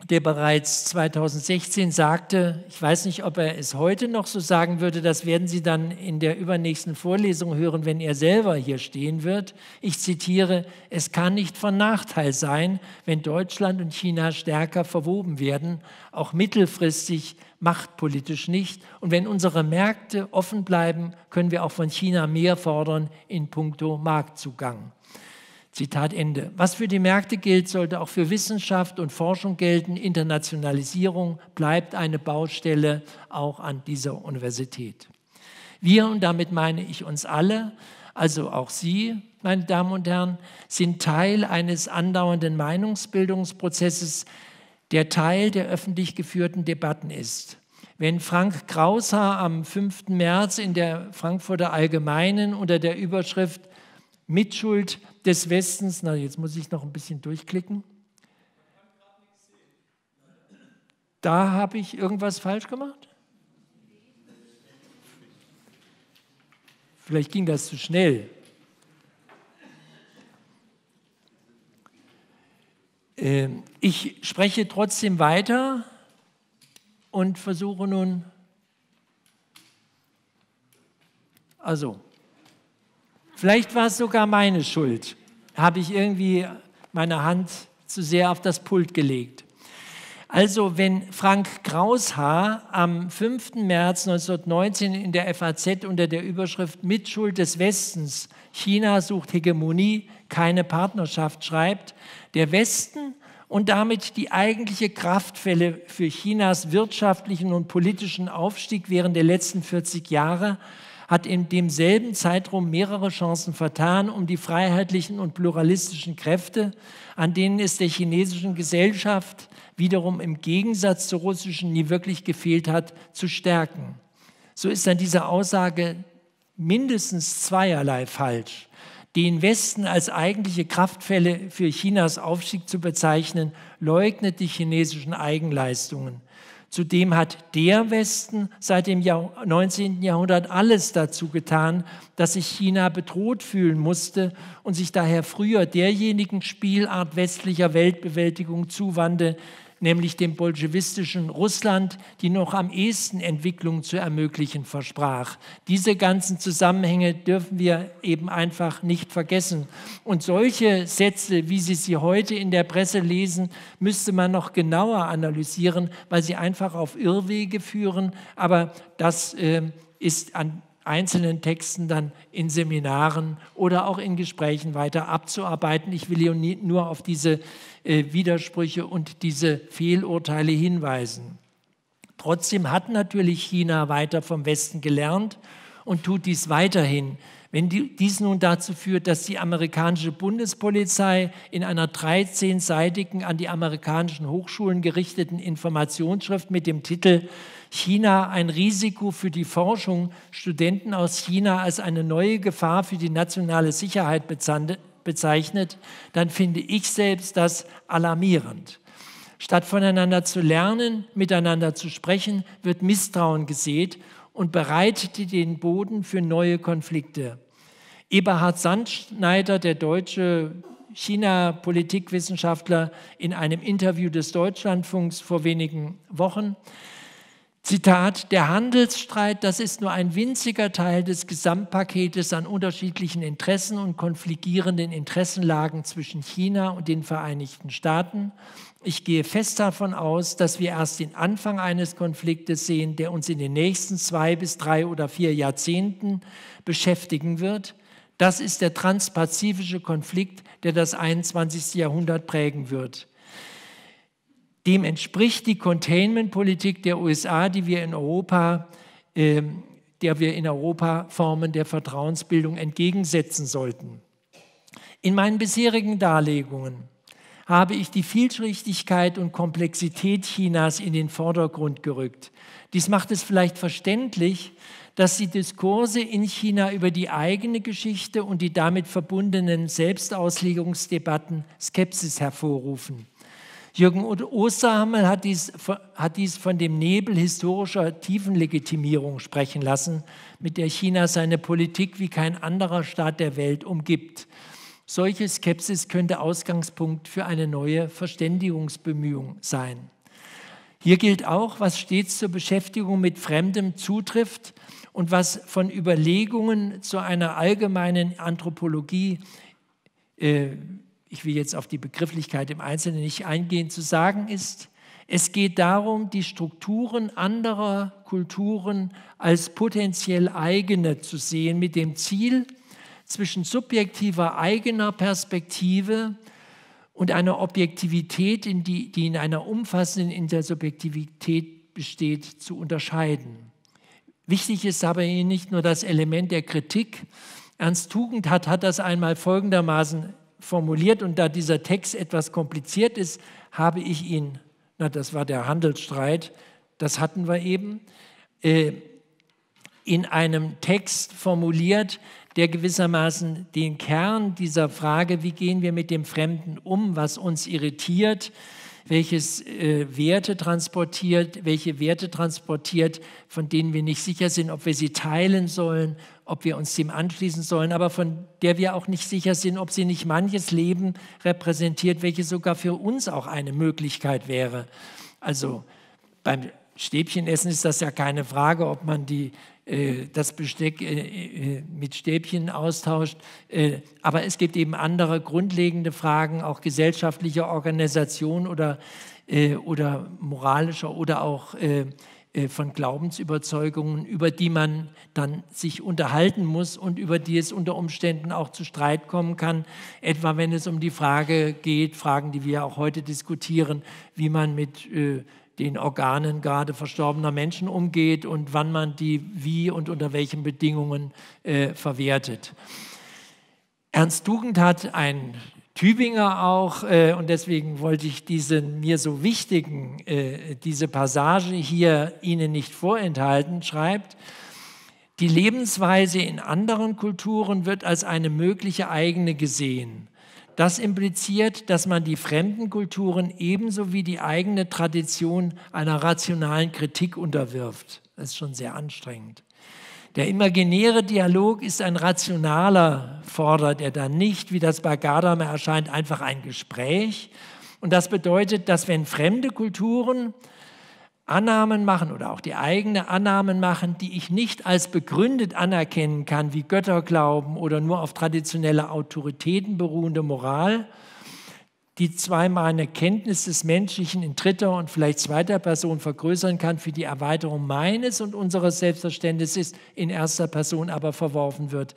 S1: der bereits 2016 sagte, ich weiß nicht, ob er es heute noch so sagen würde, das werden Sie dann in der übernächsten Vorlesung hören, wenn er selber hier stehen wird. Ich zitiere, es kann nicht von Nachteil sein, wenn Deutschland und China stärker verwoben werden, auch mittelfristig machtpolitisch nicht. Und wenn unsere Märkte offen bleiben, können wir auch von China mehr fordern in puncto Marktzugang. Zitat Ende. Was für die Märkte gilt, sollte auch für Wissenschaft und Forschung gelten. Internationalisierung bleibt eine Baustelle auch an dieser Universität. Wir, und damit meine ich uns alle, also auch Sie, meine Damen und Herren, sind Teil eines andauernden Meinungsbildungsprozesses, der Teil der öffentlich geführten Debatten ist. Wenn Frank Kraushaar am 5. März in der Frankfurter Allgemeinen unter der Überschrift Mitschuld des Westens, na jetzt muss ich noch ein bisschen durchklicken, da habe ich irgendwas falsch gemacht? Vielleicht ging das zu schnell. Ähm, ich spreche trotzdem weiter und versuche nun. Also, vielleicht war es sogar meine Schuld. Habe ich irgendwie meine Hand zu sehr auf das Pult gelegt. Also, wenn Frank Kraushaar am 5. März 1919 in der FAZ unter der Überschrift Mitschuld des Westens, China sucht Hegemonie, keine Partnerschaft schreibt, der Westen und damit die eigentliche Kraftquelle für Chinas wirtschaftlichen und politischen Aufstieg während der letzten 40 Jahre hat in demselben Zeitraum mehrere Chancen vertan, um die freiheitlichen und pluralistischen Kräfte, an denen es der chinesischen Gesellschaft wiederum im Gegensatz zur russischen nie wirklich gefehlt hat, zu stärken. So ist an dieser Aussage mindestens zweierlei falsch den Westen als eigentliche Kraftfälle für Chinas Aufstieg zu bezeichnen, leugnet die chinesischen Eigenleistungen. Zudem hat der Westen seit dem 19. Jahrhundert alles dazu getan, dass sich China bedroht fühlen musste und sich daher früher derjenigen Spielart westlicher Weltbewältigung zuwandte, nämlich dem bolschewistischen Russland, die noch am ehesten Entwicklung zu ermöglichen versprach. Diese ganzen Zusammenhänge dürfen wir eben einfach nicht vergessen. Und solche Sätze, wie Sie sie heute in der Presse lesen, müsste man noch genauer analysieren, weil sie einfach auf Irrwege führen. Aber das äh, ist an einzelnen Texten dann in Seminaren oder auch in Gesprächen weiter abzuarbeiten. Ich will hier nur auf diese äh, Widersprüche und diese Fehlurteile hinweisen. Trotzdem hat natürlich China weiter vom Westen gelernt und tut dies weiterhin. Wenn dies nun dazu führt, dass die amerikanische Bundespolizei in einer 13-seitigen an die amerikanischen Hochschulen gerichteten Informationsschrift mit dem Titel China ein Risiko für die Forschung, Studenten aus China als eine neue Gefahr für die nationale Sicherheit bezeichnet, dann finde ich selbst das alarmierend. Statt voneinander zu lernen, miteinander zu sprechen, wird Misstrauen gesät und bereitet den Boden für neue Konflikte. Eberhard Sandschneider, der deutsche China-Politikwissenschaftler, in einem Interview des Deutschlandfunks vor wenigen Wochen Zitat, der Handelsstreit, das ist nur ein winziger Teil des Gesamtpaketes an unterschiedlichen Interessen und konfligierenden Interessenlagen zwischen China und den Vereinigten Staaten. Ich gehe fest davon aus, dass wir erst den Anfang eines Konfliktes sehen, der uns in den nächsten zwei bis drei oder vier Jahrzehnten beschäftigen wird. Das ist der transpazifische Konflikt, der das 21. Jahrhundert prägen wird. Dem entspricht die Containment-Politik der USA, die wir in Europa, äh, der wir in Europa Formen der Vertrauensbildung entgegensetzen sollten. In meinen bisherigen Darlegungen habe ich die Vielschichtigkeit und Komplexität Chinas in den Vordergrund gerückt. Dies macht es vielleicht verständlich, dass die Diskurse in China über die eigene Geschichte und die damit verbundenen Selbstauslegungsdebatten Skepsis hervorrufen. Jürgen Osterhammel hat dies, hat dies von dem Nebel historischer Tiefenlegitimierung sprechen lassen, mit der China seine Politik wie kein anderer Staat der Welt umgibt. Solche Skepsis könnte Ausgangspunkt für eine neue Verständigungsbemühung sein. Hier gilt auch, was stets zur Beschäftigung mit Fremdem zutrifft und was von Überlegungen zu einer allgemeinen Anthropologie äh, ich will jetzt auf die Begrifflichkeit im Einzelnen nicht eingehen, zu sagen ist, es geht darum, die Strukturen anderer Kulturen als potenziell eigene zu sehen, mit dem Ziel, zwischen subjektiver eigener Perspektive und einer Objektivität, in die, die in einer umfassenden Intersubjektivität besteht, zu unterscheiden. Wichtig ist aber hier nicht nur das Element der Kritik. Ernst Tugend hat, hat das einmal folgendermaßen formuliert und da dieser Text etwas kompliziert ist, habe ich ihn, na das war der Handelsstreit, das hatten wir eben, äh, in einem Text formuliert, der gewissermaßen den Kern dieser Frage, wie gehen wir mit dem Fremden um, was uns irritiert, äh, welches äh, Werte transportiert, welche Werte transportiert, von denen wir nicht sicher sind, ob wir sie teilen sollen, ob wir uns dem anschließen sollen, aber von der wir auch nicht sicher sind, ob sie nicht manches Leben repräsentiert, welches sogar für uns auch eine Möglichkeit wäre. Also beim Stäbchenessen ist das ja keine Frage, ob man die äh, das Besteck äh, äh, mit Stäbchen austauscht. aber es gibt eben andere grundlegende Fragen, auch gesellschaftlicher Organisation oder, oder moralischer oder auch von Glaubensüberzeugungen, über die man dann sich unterhalten muss und über die es unter Umständen auch zu Streit kommen kann, etwa wenn es um die Frage geht, Fragen, die wir auch heute diskutieren, wie man mit den Organen gerade verstorbener Menschen umgeht und wann man die wie und unter welchen Bedingungen äh, verwertet. Ernst Dugend hat ein Tübinger auch äh, und deswegen wollte ich diesen mir so wichtigen, äh, diese Passage hier Ihnen nicht vorenthalten, schreibt, die Lebensweise in anderen Kulturen wird als eine mögliche eigene gesehen das impliziert, dass man die fremden Kulturen ebenso wie die eigene Tradition einer rationalen Kritik unterwirft. Das ist schon sehr anstrengend. Der imaginäre Dialog ist ein rationaler, fordert er dann nicht, wie das bei Gadamer erscheint, einfach ein Gespräch. Und das bedeutet, dass wenn fremde Kulturen Annahmen machen oder auch die eigene Annahmen machen, die ich nicht als begründet anerkennen kann, wie Götterglauben oder nur auf traditionelle Autoritäten beruhende Moral, die zweimal eine Kenntnis des Menschlichen in dritter und vielleicht zweiter Person vergrößern kann für die Erweiterung meines und unseres Selbstverständnisses, in erster Person aber verworfen wird.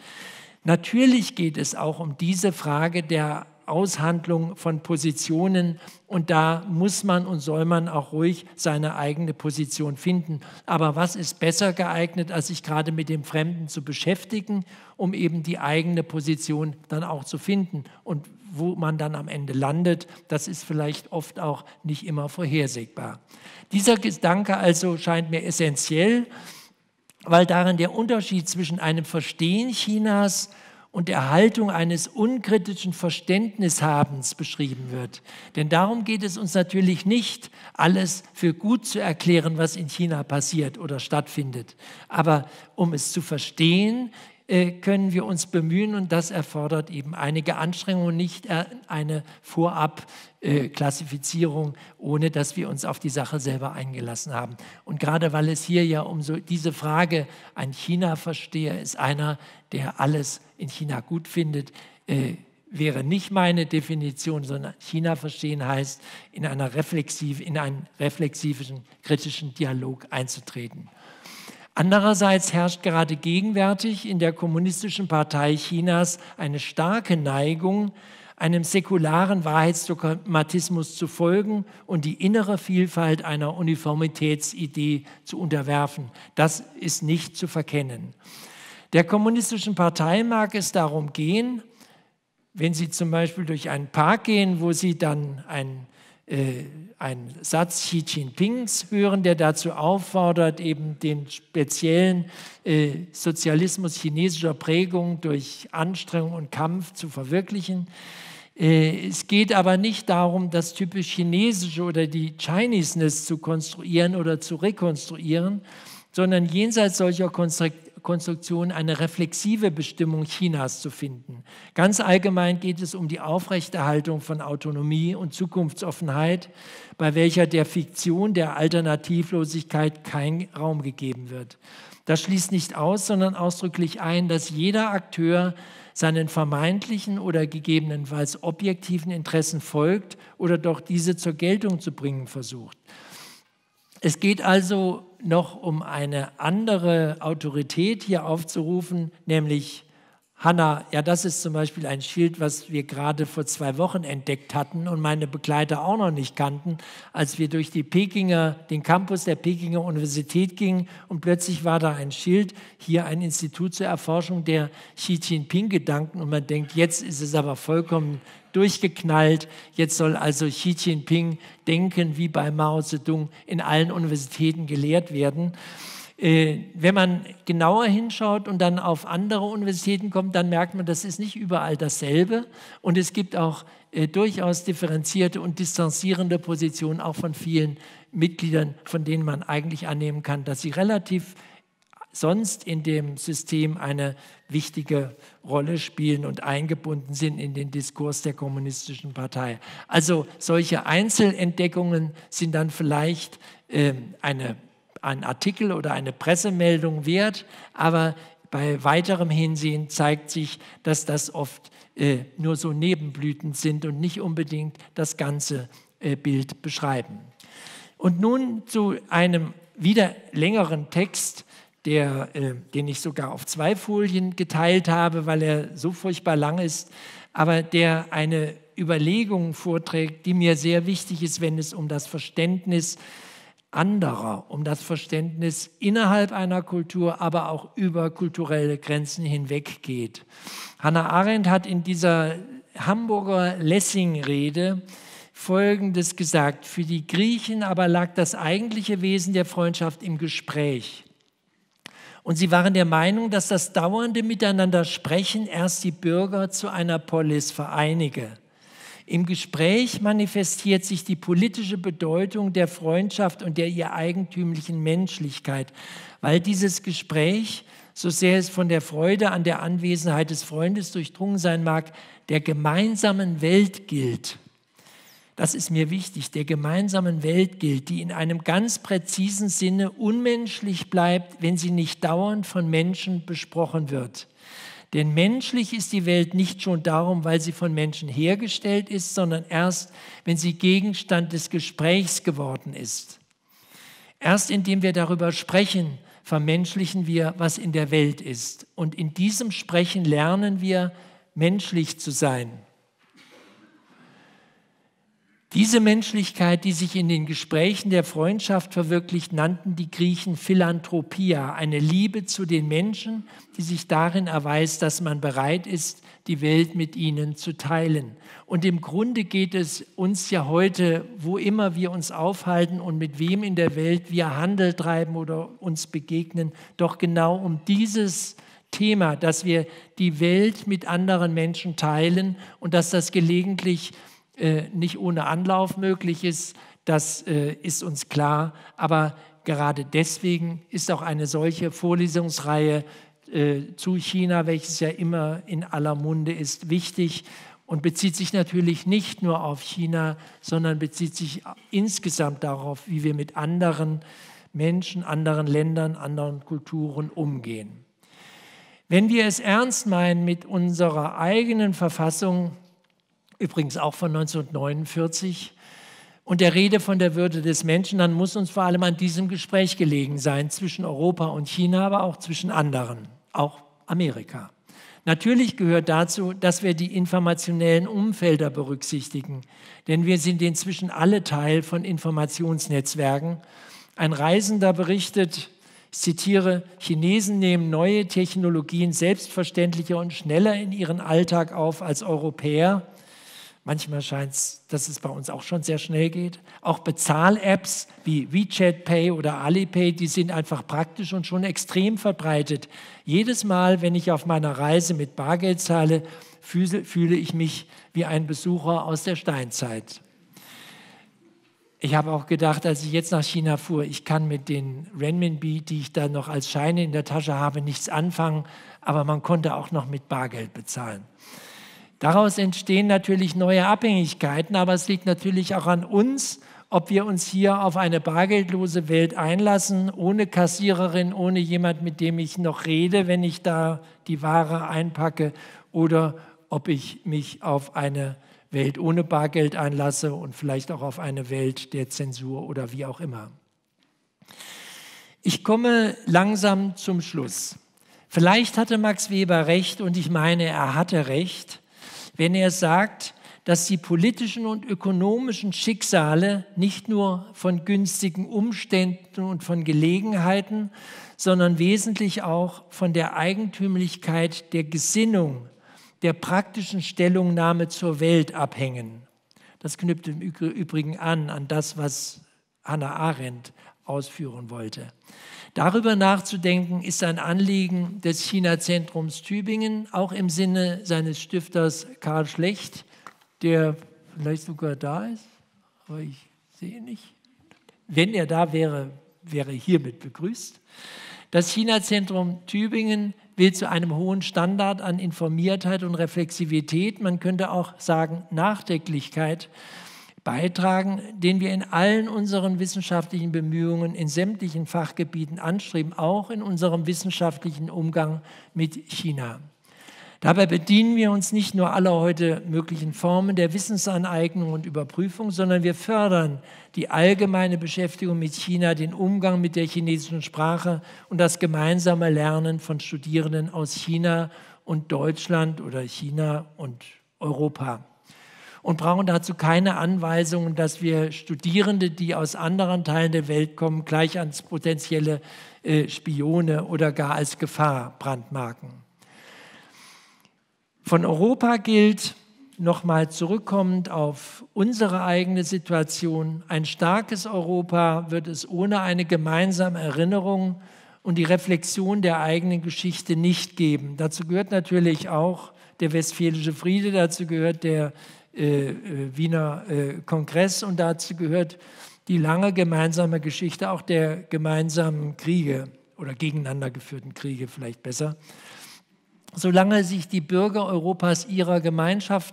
S1: Natürlich geht es auch um diese Frage der Aushandlung von Positionen und da muss man und soll man auch ruhig seine eigene Position finden. Aber was ist besser geeignet, als sich gerade mit dem Fremden zu beschäftigen, um eben die eigene Position dann auch zu finden und wo man dann am Ende landet, das ist vielleicht oft auch nicht immer vorhersehbar. Dieser Gedanke also scheint mir essentiell, weil darin der Unterschied zwischen einem Verstehen Chinas und Erhaltung eines unkritischen Verständnishabens beschrieben wird. Denn darum geht es uns natürlich nicht, alles für gut zu erklären, was in China passiert oder stattfindet. Aber um es zu verstehen, äh, können wir uns bemühen und das erfordert eben einige Anstrengungen, nicht äh, eine Vorabklassifizierung, äh, ohne dass wir uns auf die Sache selber eingelassen haben. Und gerade weil es hier ja um so diese Frage ein China-Versteher ist, einer, der alles in China gut findet, wäre nicht meine Definition, sondern China verstehen heißt, in, einer reflexiv, in einen reflexiven, kritischen Dialog einzutreten. Andererseits herrscht gerade gegenwärtig in der Kommunistischen Partei Chinas eine starke Neigung, einem säkularen Wahrheitsdogmatismus zu folgen und die innere Vielfalt einer Uniformitätsidee zu unterwerfen. Das ist nicht zu verkennen. Der Kommunistischen Partei mag es darum gehen, wenn Sie zum Beispiel durch einen Park gehen, wo Sie dann ein äh, einen Satz Xi Jinpings hören, der dazu auffordert, eben den speziellen äh, Sozialismus chinesischer Prägung durch Anstrengung und Kampf zu verwirklichen. Äh, es geht aber nicht darum, das typisch chinesische oder die Chinese-ness zu konstruieren oder zu rekonstruieren, sondern jenseits solcher Konstru Konstruktion eine reflexive Bestimmung Chinas zu finden. Ganz allgemein geht es um die Aufrechterhaltung von Autonomie und Zukunftsoffenheit, bei welcher der Fiktion der Alternativlosigkeit kein Raum gegeben wird. Das schließt nicht aus, sondern ausdrücklich ein, dass jeder Akteur seinen vermeintlichen oder gegebenenfalls objektiven Interessen folgt oder doch diese zur Geltung zu bringen versucht. Es geht also noch um eine andere Autorität hier aufzurufen, nämlich Hanna, ja, das ist zum Beispiel ein Schild, was wir gerade vor zwei Wochen entdeckt hatten und meine Begleiter auch noch nicht kannten, als wir durch die Pekinger, den Campus der Pekinger Universität gingen und plötzlich war da ein Schild, hier ein Institut zur Erforschung der Xi Jinping-Gedanken und man denkt, jetzt ist es aber vollkommen durchgeknallt. Jetzt soll also Xi Jinping denken, wie bei Mao Zedong in allen Universitäten gelehrt werden. Äh, wenn man genauer hinschaut und dann auf andere Universitäten kommt, dann merkt man, das ist nicht überall dasselbe. Und es gibt auch äh, durchaus differenzierte und distanzierende Positionen, auch von vielen Mitgliedern, von denen man eigentlich annehmen kann, dass sie relativ sonst in dem System eine wichtige Rolle spielen und eingebunden sind in den Diskurs der kommunistischen Partei. Also solche Einzelentdeckungen sind dann vielleicht äh, eine, ein Artikel oder eine Pressemeldung wert, aber bei weiterem Hinsehen zeigt sich, dass das oft äh, nur so Nebenblüten sind und nicht unbedingt das ganze äh, Bild beschreiben. Und nun zu einem wieder längeren Text, der, äh, den ich sogar auf zwei Folien geteilt habe, weil er so furchtbar lang ist, aber der eine Überlegung vorträgt, die mir sehr wichtig ist, wenn es um das Verständnis anderer, um das Verständnis innerhalb einer Kultur, aber auch über kulturelle Grenzen hinweg geht. Hannah Arendt hat in dieser Hamburger Lessing-Rede Folgendes gesagt. Für die Griechen aber lag das eigentliche Wesen der Freundschaft im Gespräch. Und sie waren der Meinung, dass das dauernde Miteinander sprechen erst die Bürger zu einer Polis vereinige. Im Gespräch manifestiert sich die politische Bedeutung der Freundschaft und der ihr eigentümlichen Menschlichkeit, weil dieses Gespräch, so sehr es von der Freude an der Anwesenheit des Freundes durchdrungen sein mag, der gemeinsamen Welt gilt das ist mir wichtig, der gemeinsamen Welt gilt, die in einem ganz präzisen Sinne unmenschlich bleibt, wenn sie nicht dauernd von Menschen besprochen wird. Denn menschlich ist die Welt nicht schon darum, weil sie von Menschen hergestellt ist, sondern erst, wenn sie Gegenstand des Gesprächs geworden ist. Erst indem wir darüber sprechen, vermenschlichen wir, was in der Welt ist. Und in diesem Sprechen lernen wir, menschlich zu sein. Diese Menschlichkeit, die sich in den Gesprächen der Freundschaft verwirklicht, nannten die Griechen Philanthropia, eine Liebe zu den Menschen, die sich darin erweist, dass man bereit ist, die Welt mit ihnen zu teilen. Und im Grunde geht es uns ja heute, wo immer wir uns aufhalten und mit wem in der Welt wir Handel treiben oder uns begegnen, doch genau um dieses Thema, dass wir die Welt mit anderen Menschen teilen und dass das gelegentlich äh, nicht ohne Anlauf möglich ist, das äh, ist uns klar. Aber gerade deswegen ist auch eine solche Vorlesungsreihe äh, zu China, welches ja immer in aller Munde ist, wichtig und bezieht sich natürlich nicht nur auf China, sondern bezieht sich insgesamt darauf, wie wir mit anderen Menschen, anderen Ländern, anderen Kulturen umgehen. Wenn wir es ernst meinen mit unserer eigenen Verfassung, übrigens auch von 1949, und der Rede von der Würde des Menschen, dann muss uns vor allem an diesem Gespräch gelegen sein zwischen Europa und China, aber auch zwischen anderen, auch Amerika. Natürlich gehört dazu, dass wir die informationellen Umfelder berücksichtigen, denn wir sind inzwischen alle Teil von Informationsnetzwerken. Ein Reisender berichtet, ich zitiere, Chinesen nehmen neue Technologien selbstverständlicher und schneller in ihren Alltag auf als Europäer. Manchmal scheint es, dass es bei uns auch schon sehr schnell geht. Auch Bezahl-Apps wie WeChat Pay oder Alipay, die sind einfach praktisch und schon extrem verbreitet. Jedes Mal, wenn ich auf meiner Reise mit Bargeld zahle, fühle ich mich wie ein Besucher aus der Steinzeit. Ich habe auch gedacht, als ich jetzt nach China fuhr, ich kann mit den Renminbi, die ich da noch als Scheine in der Tasche habe, nichts anfangen, aber man konnte auch noch mit Bargeld bezahlen. Daraus entstehen natürlich neue Abhängigkeiten, aber es liegt natürlich auch an uns, ob wir uns hier auf eine bargeldlose Welt einlassen, ohne Kassiererin, ohne jemand, mit dem ich noch rede, wenn ich da die Ware einpacke, oder ob ich mich auf eine Welt ohne Bargeld einlasse und vielleicht auch auf eine Welt der Zensur oder wie auch immer. Ich komme langsam zum Schluss. Vielleicht hatte Max Weber recht und ich meine, er hatte recht wenn er sagt, dass die politischen und ökonomischen Schicksale nicht nur von günstigen Umständen und von Gelegenheiten, sondern wesentlich auch von der Eigentümlichkeit der Gesinnung, der praktischen Stellungnahme zur Welt abhängen. Das knüpft im Übrigen an an das, was Hannah Arendt ausführen wollte. Darüber nachzudenken ist ein Anliegen des China-Zentrums Tübingen, auch im Sinne seines Stifters Karl Schlecht, der vielleicht sogar da ist, aber ich sehe ihn nicht. Wenn er da wäre, wäre hiermit begrüßt. Das China-Zentrum Tübingen will zu einem hohen Standard an Informiertheit und Reflexivität, man könnte auch sagen Nachdenklichkeit beitragen, den wir in allen unseren wissenschaftlichen Bemühungen in sämtlichen Fachgebieten anstreben, auch in unserem wissenschaftlichen Umgang mit China. Dabei bedienen wir uns nicht nur aller heute möglichen Formen der Wissensaneignung und Überprüfung, sondern wir fördern die allgemeine Beschäftigung mit China, den Umgang mit der chinesischen Sprache und das gemeinsame Lernen von Studierenden aus China und Deutschland oder China und Europa und brauchen dazu keine Anweisungen, dass wir Studierende, die aus anderen Teilen der Welt kommen, gleich als potenzielle äh, Spione oder gar als Gefahr brandmarken. Von Europa gilt, nochmal zurückkommend auf unsere eigene Situation, ein starkes Europa wird es ohne eine gemeinsame Erinnerung und die Reflexion der eigenen Geschichte nicht geben. Dazu gehört natürlich auch der westfälische Friede, dazu gehört der äh, äh, Wiener äh, Kongress und dazu gehört die lange gemeinsame Geschichte auch der gemeinsamen Kriege oder gegeneinander geführten Kriege vielleicht besser. Solange sich die Bürger Europas ihrer Gemeinschaft,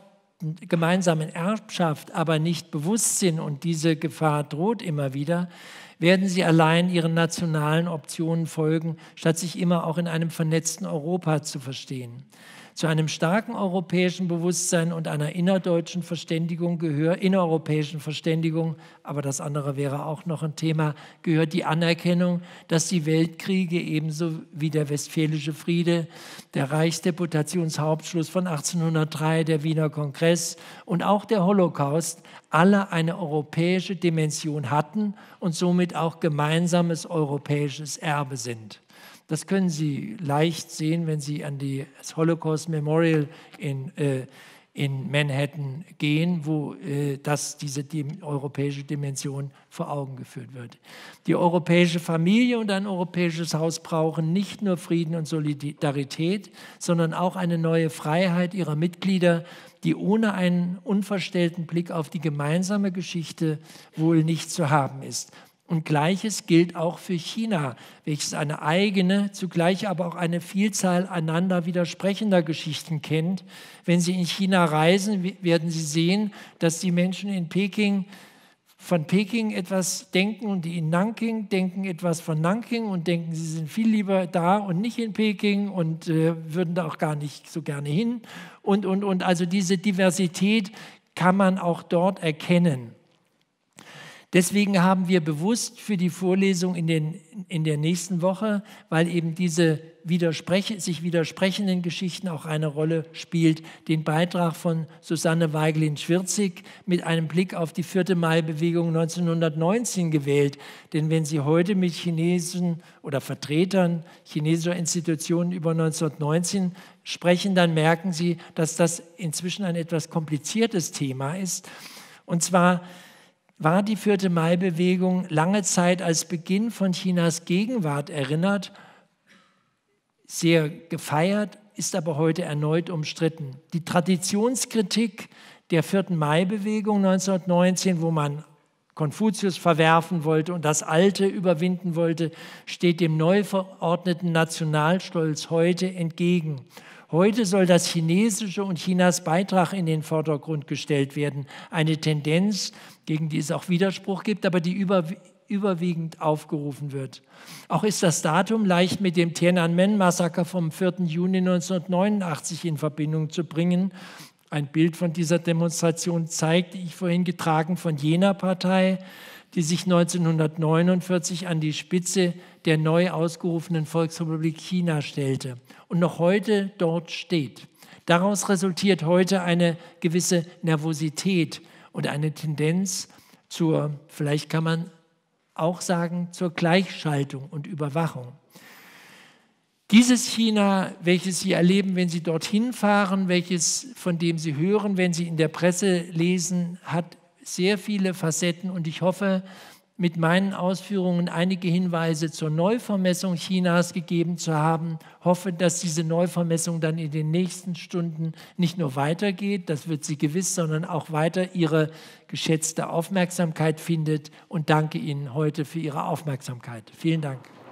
S1: gemeinsamen Erbschaft aber nicht bewusst sind und diese Gefahr droht immer wieder, werden sie allein ihren nationalen Optionen folgen, statt sich immer auch in einem vernetzten Europa zu verstehen. Zu einem starken europäischen Bewusstsein und einer innerdeutschen Verständigung gehört, innereuropäischen Verständigung, aber das andere wäre auch noch ein Thema, gehört die Anerkennung, dass die Weltkriege ebenso wie der Westfälische Friede, der Reichsdeputationshauptschluss von 1803, der Wiener Kongress und auch der Holocaust alle eine europäische Dimension hatten und somit auch gemeinsames europäisches Erbe sind. Das können Sie leicht sehen, wenn Sie an die, das Holocaust Memorial in, äh, in Manhattan gehen, wo äh, das, diese die europäische Dimension vor Augen geführt wird. Die europäische Familie und ein europäisches Haus brauchen nicht nur Frieden und Solidarität, sondern auch eine neue Freiheit ihrer Mitglieder, die ohne einen unverstellten Blick auf die gemeinsame Geschichte wohl nicht zu haben ist. Und gleiches gilt auch für China, welches eine eigene, zugleich aber auch eine Vielzahl einander widersprechender Geschichten kennt. Wenn Sie in China reisen, werden Sie sehen, dass die Menschen in Peking von Peking etwas denken und die in Nanking denken etwas von Nanking und denken, sie sind viel lieber da und nicht in Peking und äh, würden da auch gar nicht so gerne hin. Und, und, und also diese Diversität kann man auch dort erkennen. Deswegen haben wir bewusst für die Vorlesung in, den, in der nächsten Woche, weil eben diese widersprech sich widersprechenden Geschichten auch eine Rolle spielt, den Beitrag von Susanne Weigelin-Schwirzig mit einem Blick auf die 4. Mai-Bewegung 1919 gewählt. Denn wenn Sie heute mit Chinesen oder Vertretern chinesischer Institutionen über 1919 sprechen, dann merken Sie, dass das inzwischen ein etwas kompliziertes Thema ist. Und zwar war die vierte Mai-Bewegung lange Zeit als Beginn von Chinas Gegenwart erinnert, sehr gefeiert, ist aber heute erneut umstritten. Die Traditionskritik der vierten Mai-Bewegung 1919, wo man Konfuzius verwerfen wollte und das Alte überwinden wollte, steht dem neu verordneten Nationalstolz heute entgegen. Heute soll das chinesische und Chinas Beitrag in den Vordergrund gestellt werden. Eine Tendenz, gegen die es auch Widerspruch gibt, aber die überwiegend aufgerufen wird. Auch ist das Datum leicht mit dem Tiananmen-Massaker vom 4. Juni 1989 in Verbindung zu bringen. Ein Bild von dieser Demonstration zeigt, die ich vorhin getragen von jener Partei, die sich 1949 an die Spitze der neu ausgerufenen Volksrepublik China stellte und noch heute dort steht. Daraus resultiert heute eine gewisse Nervosität und eine Tendenz zur, vielleicht kann man auch sagen, zur Gleichschaltung und Überwachung. Dieses China, welches Sie erleben, wenn Sie dorthin fahren, welches von dem Sie hören, wenn Sie in der Presse lesen, hat sehr viele Facetten und ich hoffe, mit meinen Ausführungen einige Hinweise zur Neuvermessung Chinas gegeben zu haben. Hoffe, dass diese Neuvermessung dann in den nächsten Stunden nicht nur weitergeht, das wird sie gewiss, sondern auch weiter ihre geschätzte Aufmerksamkeit findet und danke Ihnen heute für Ihre Aufmerksamkeit. Vielen Dank.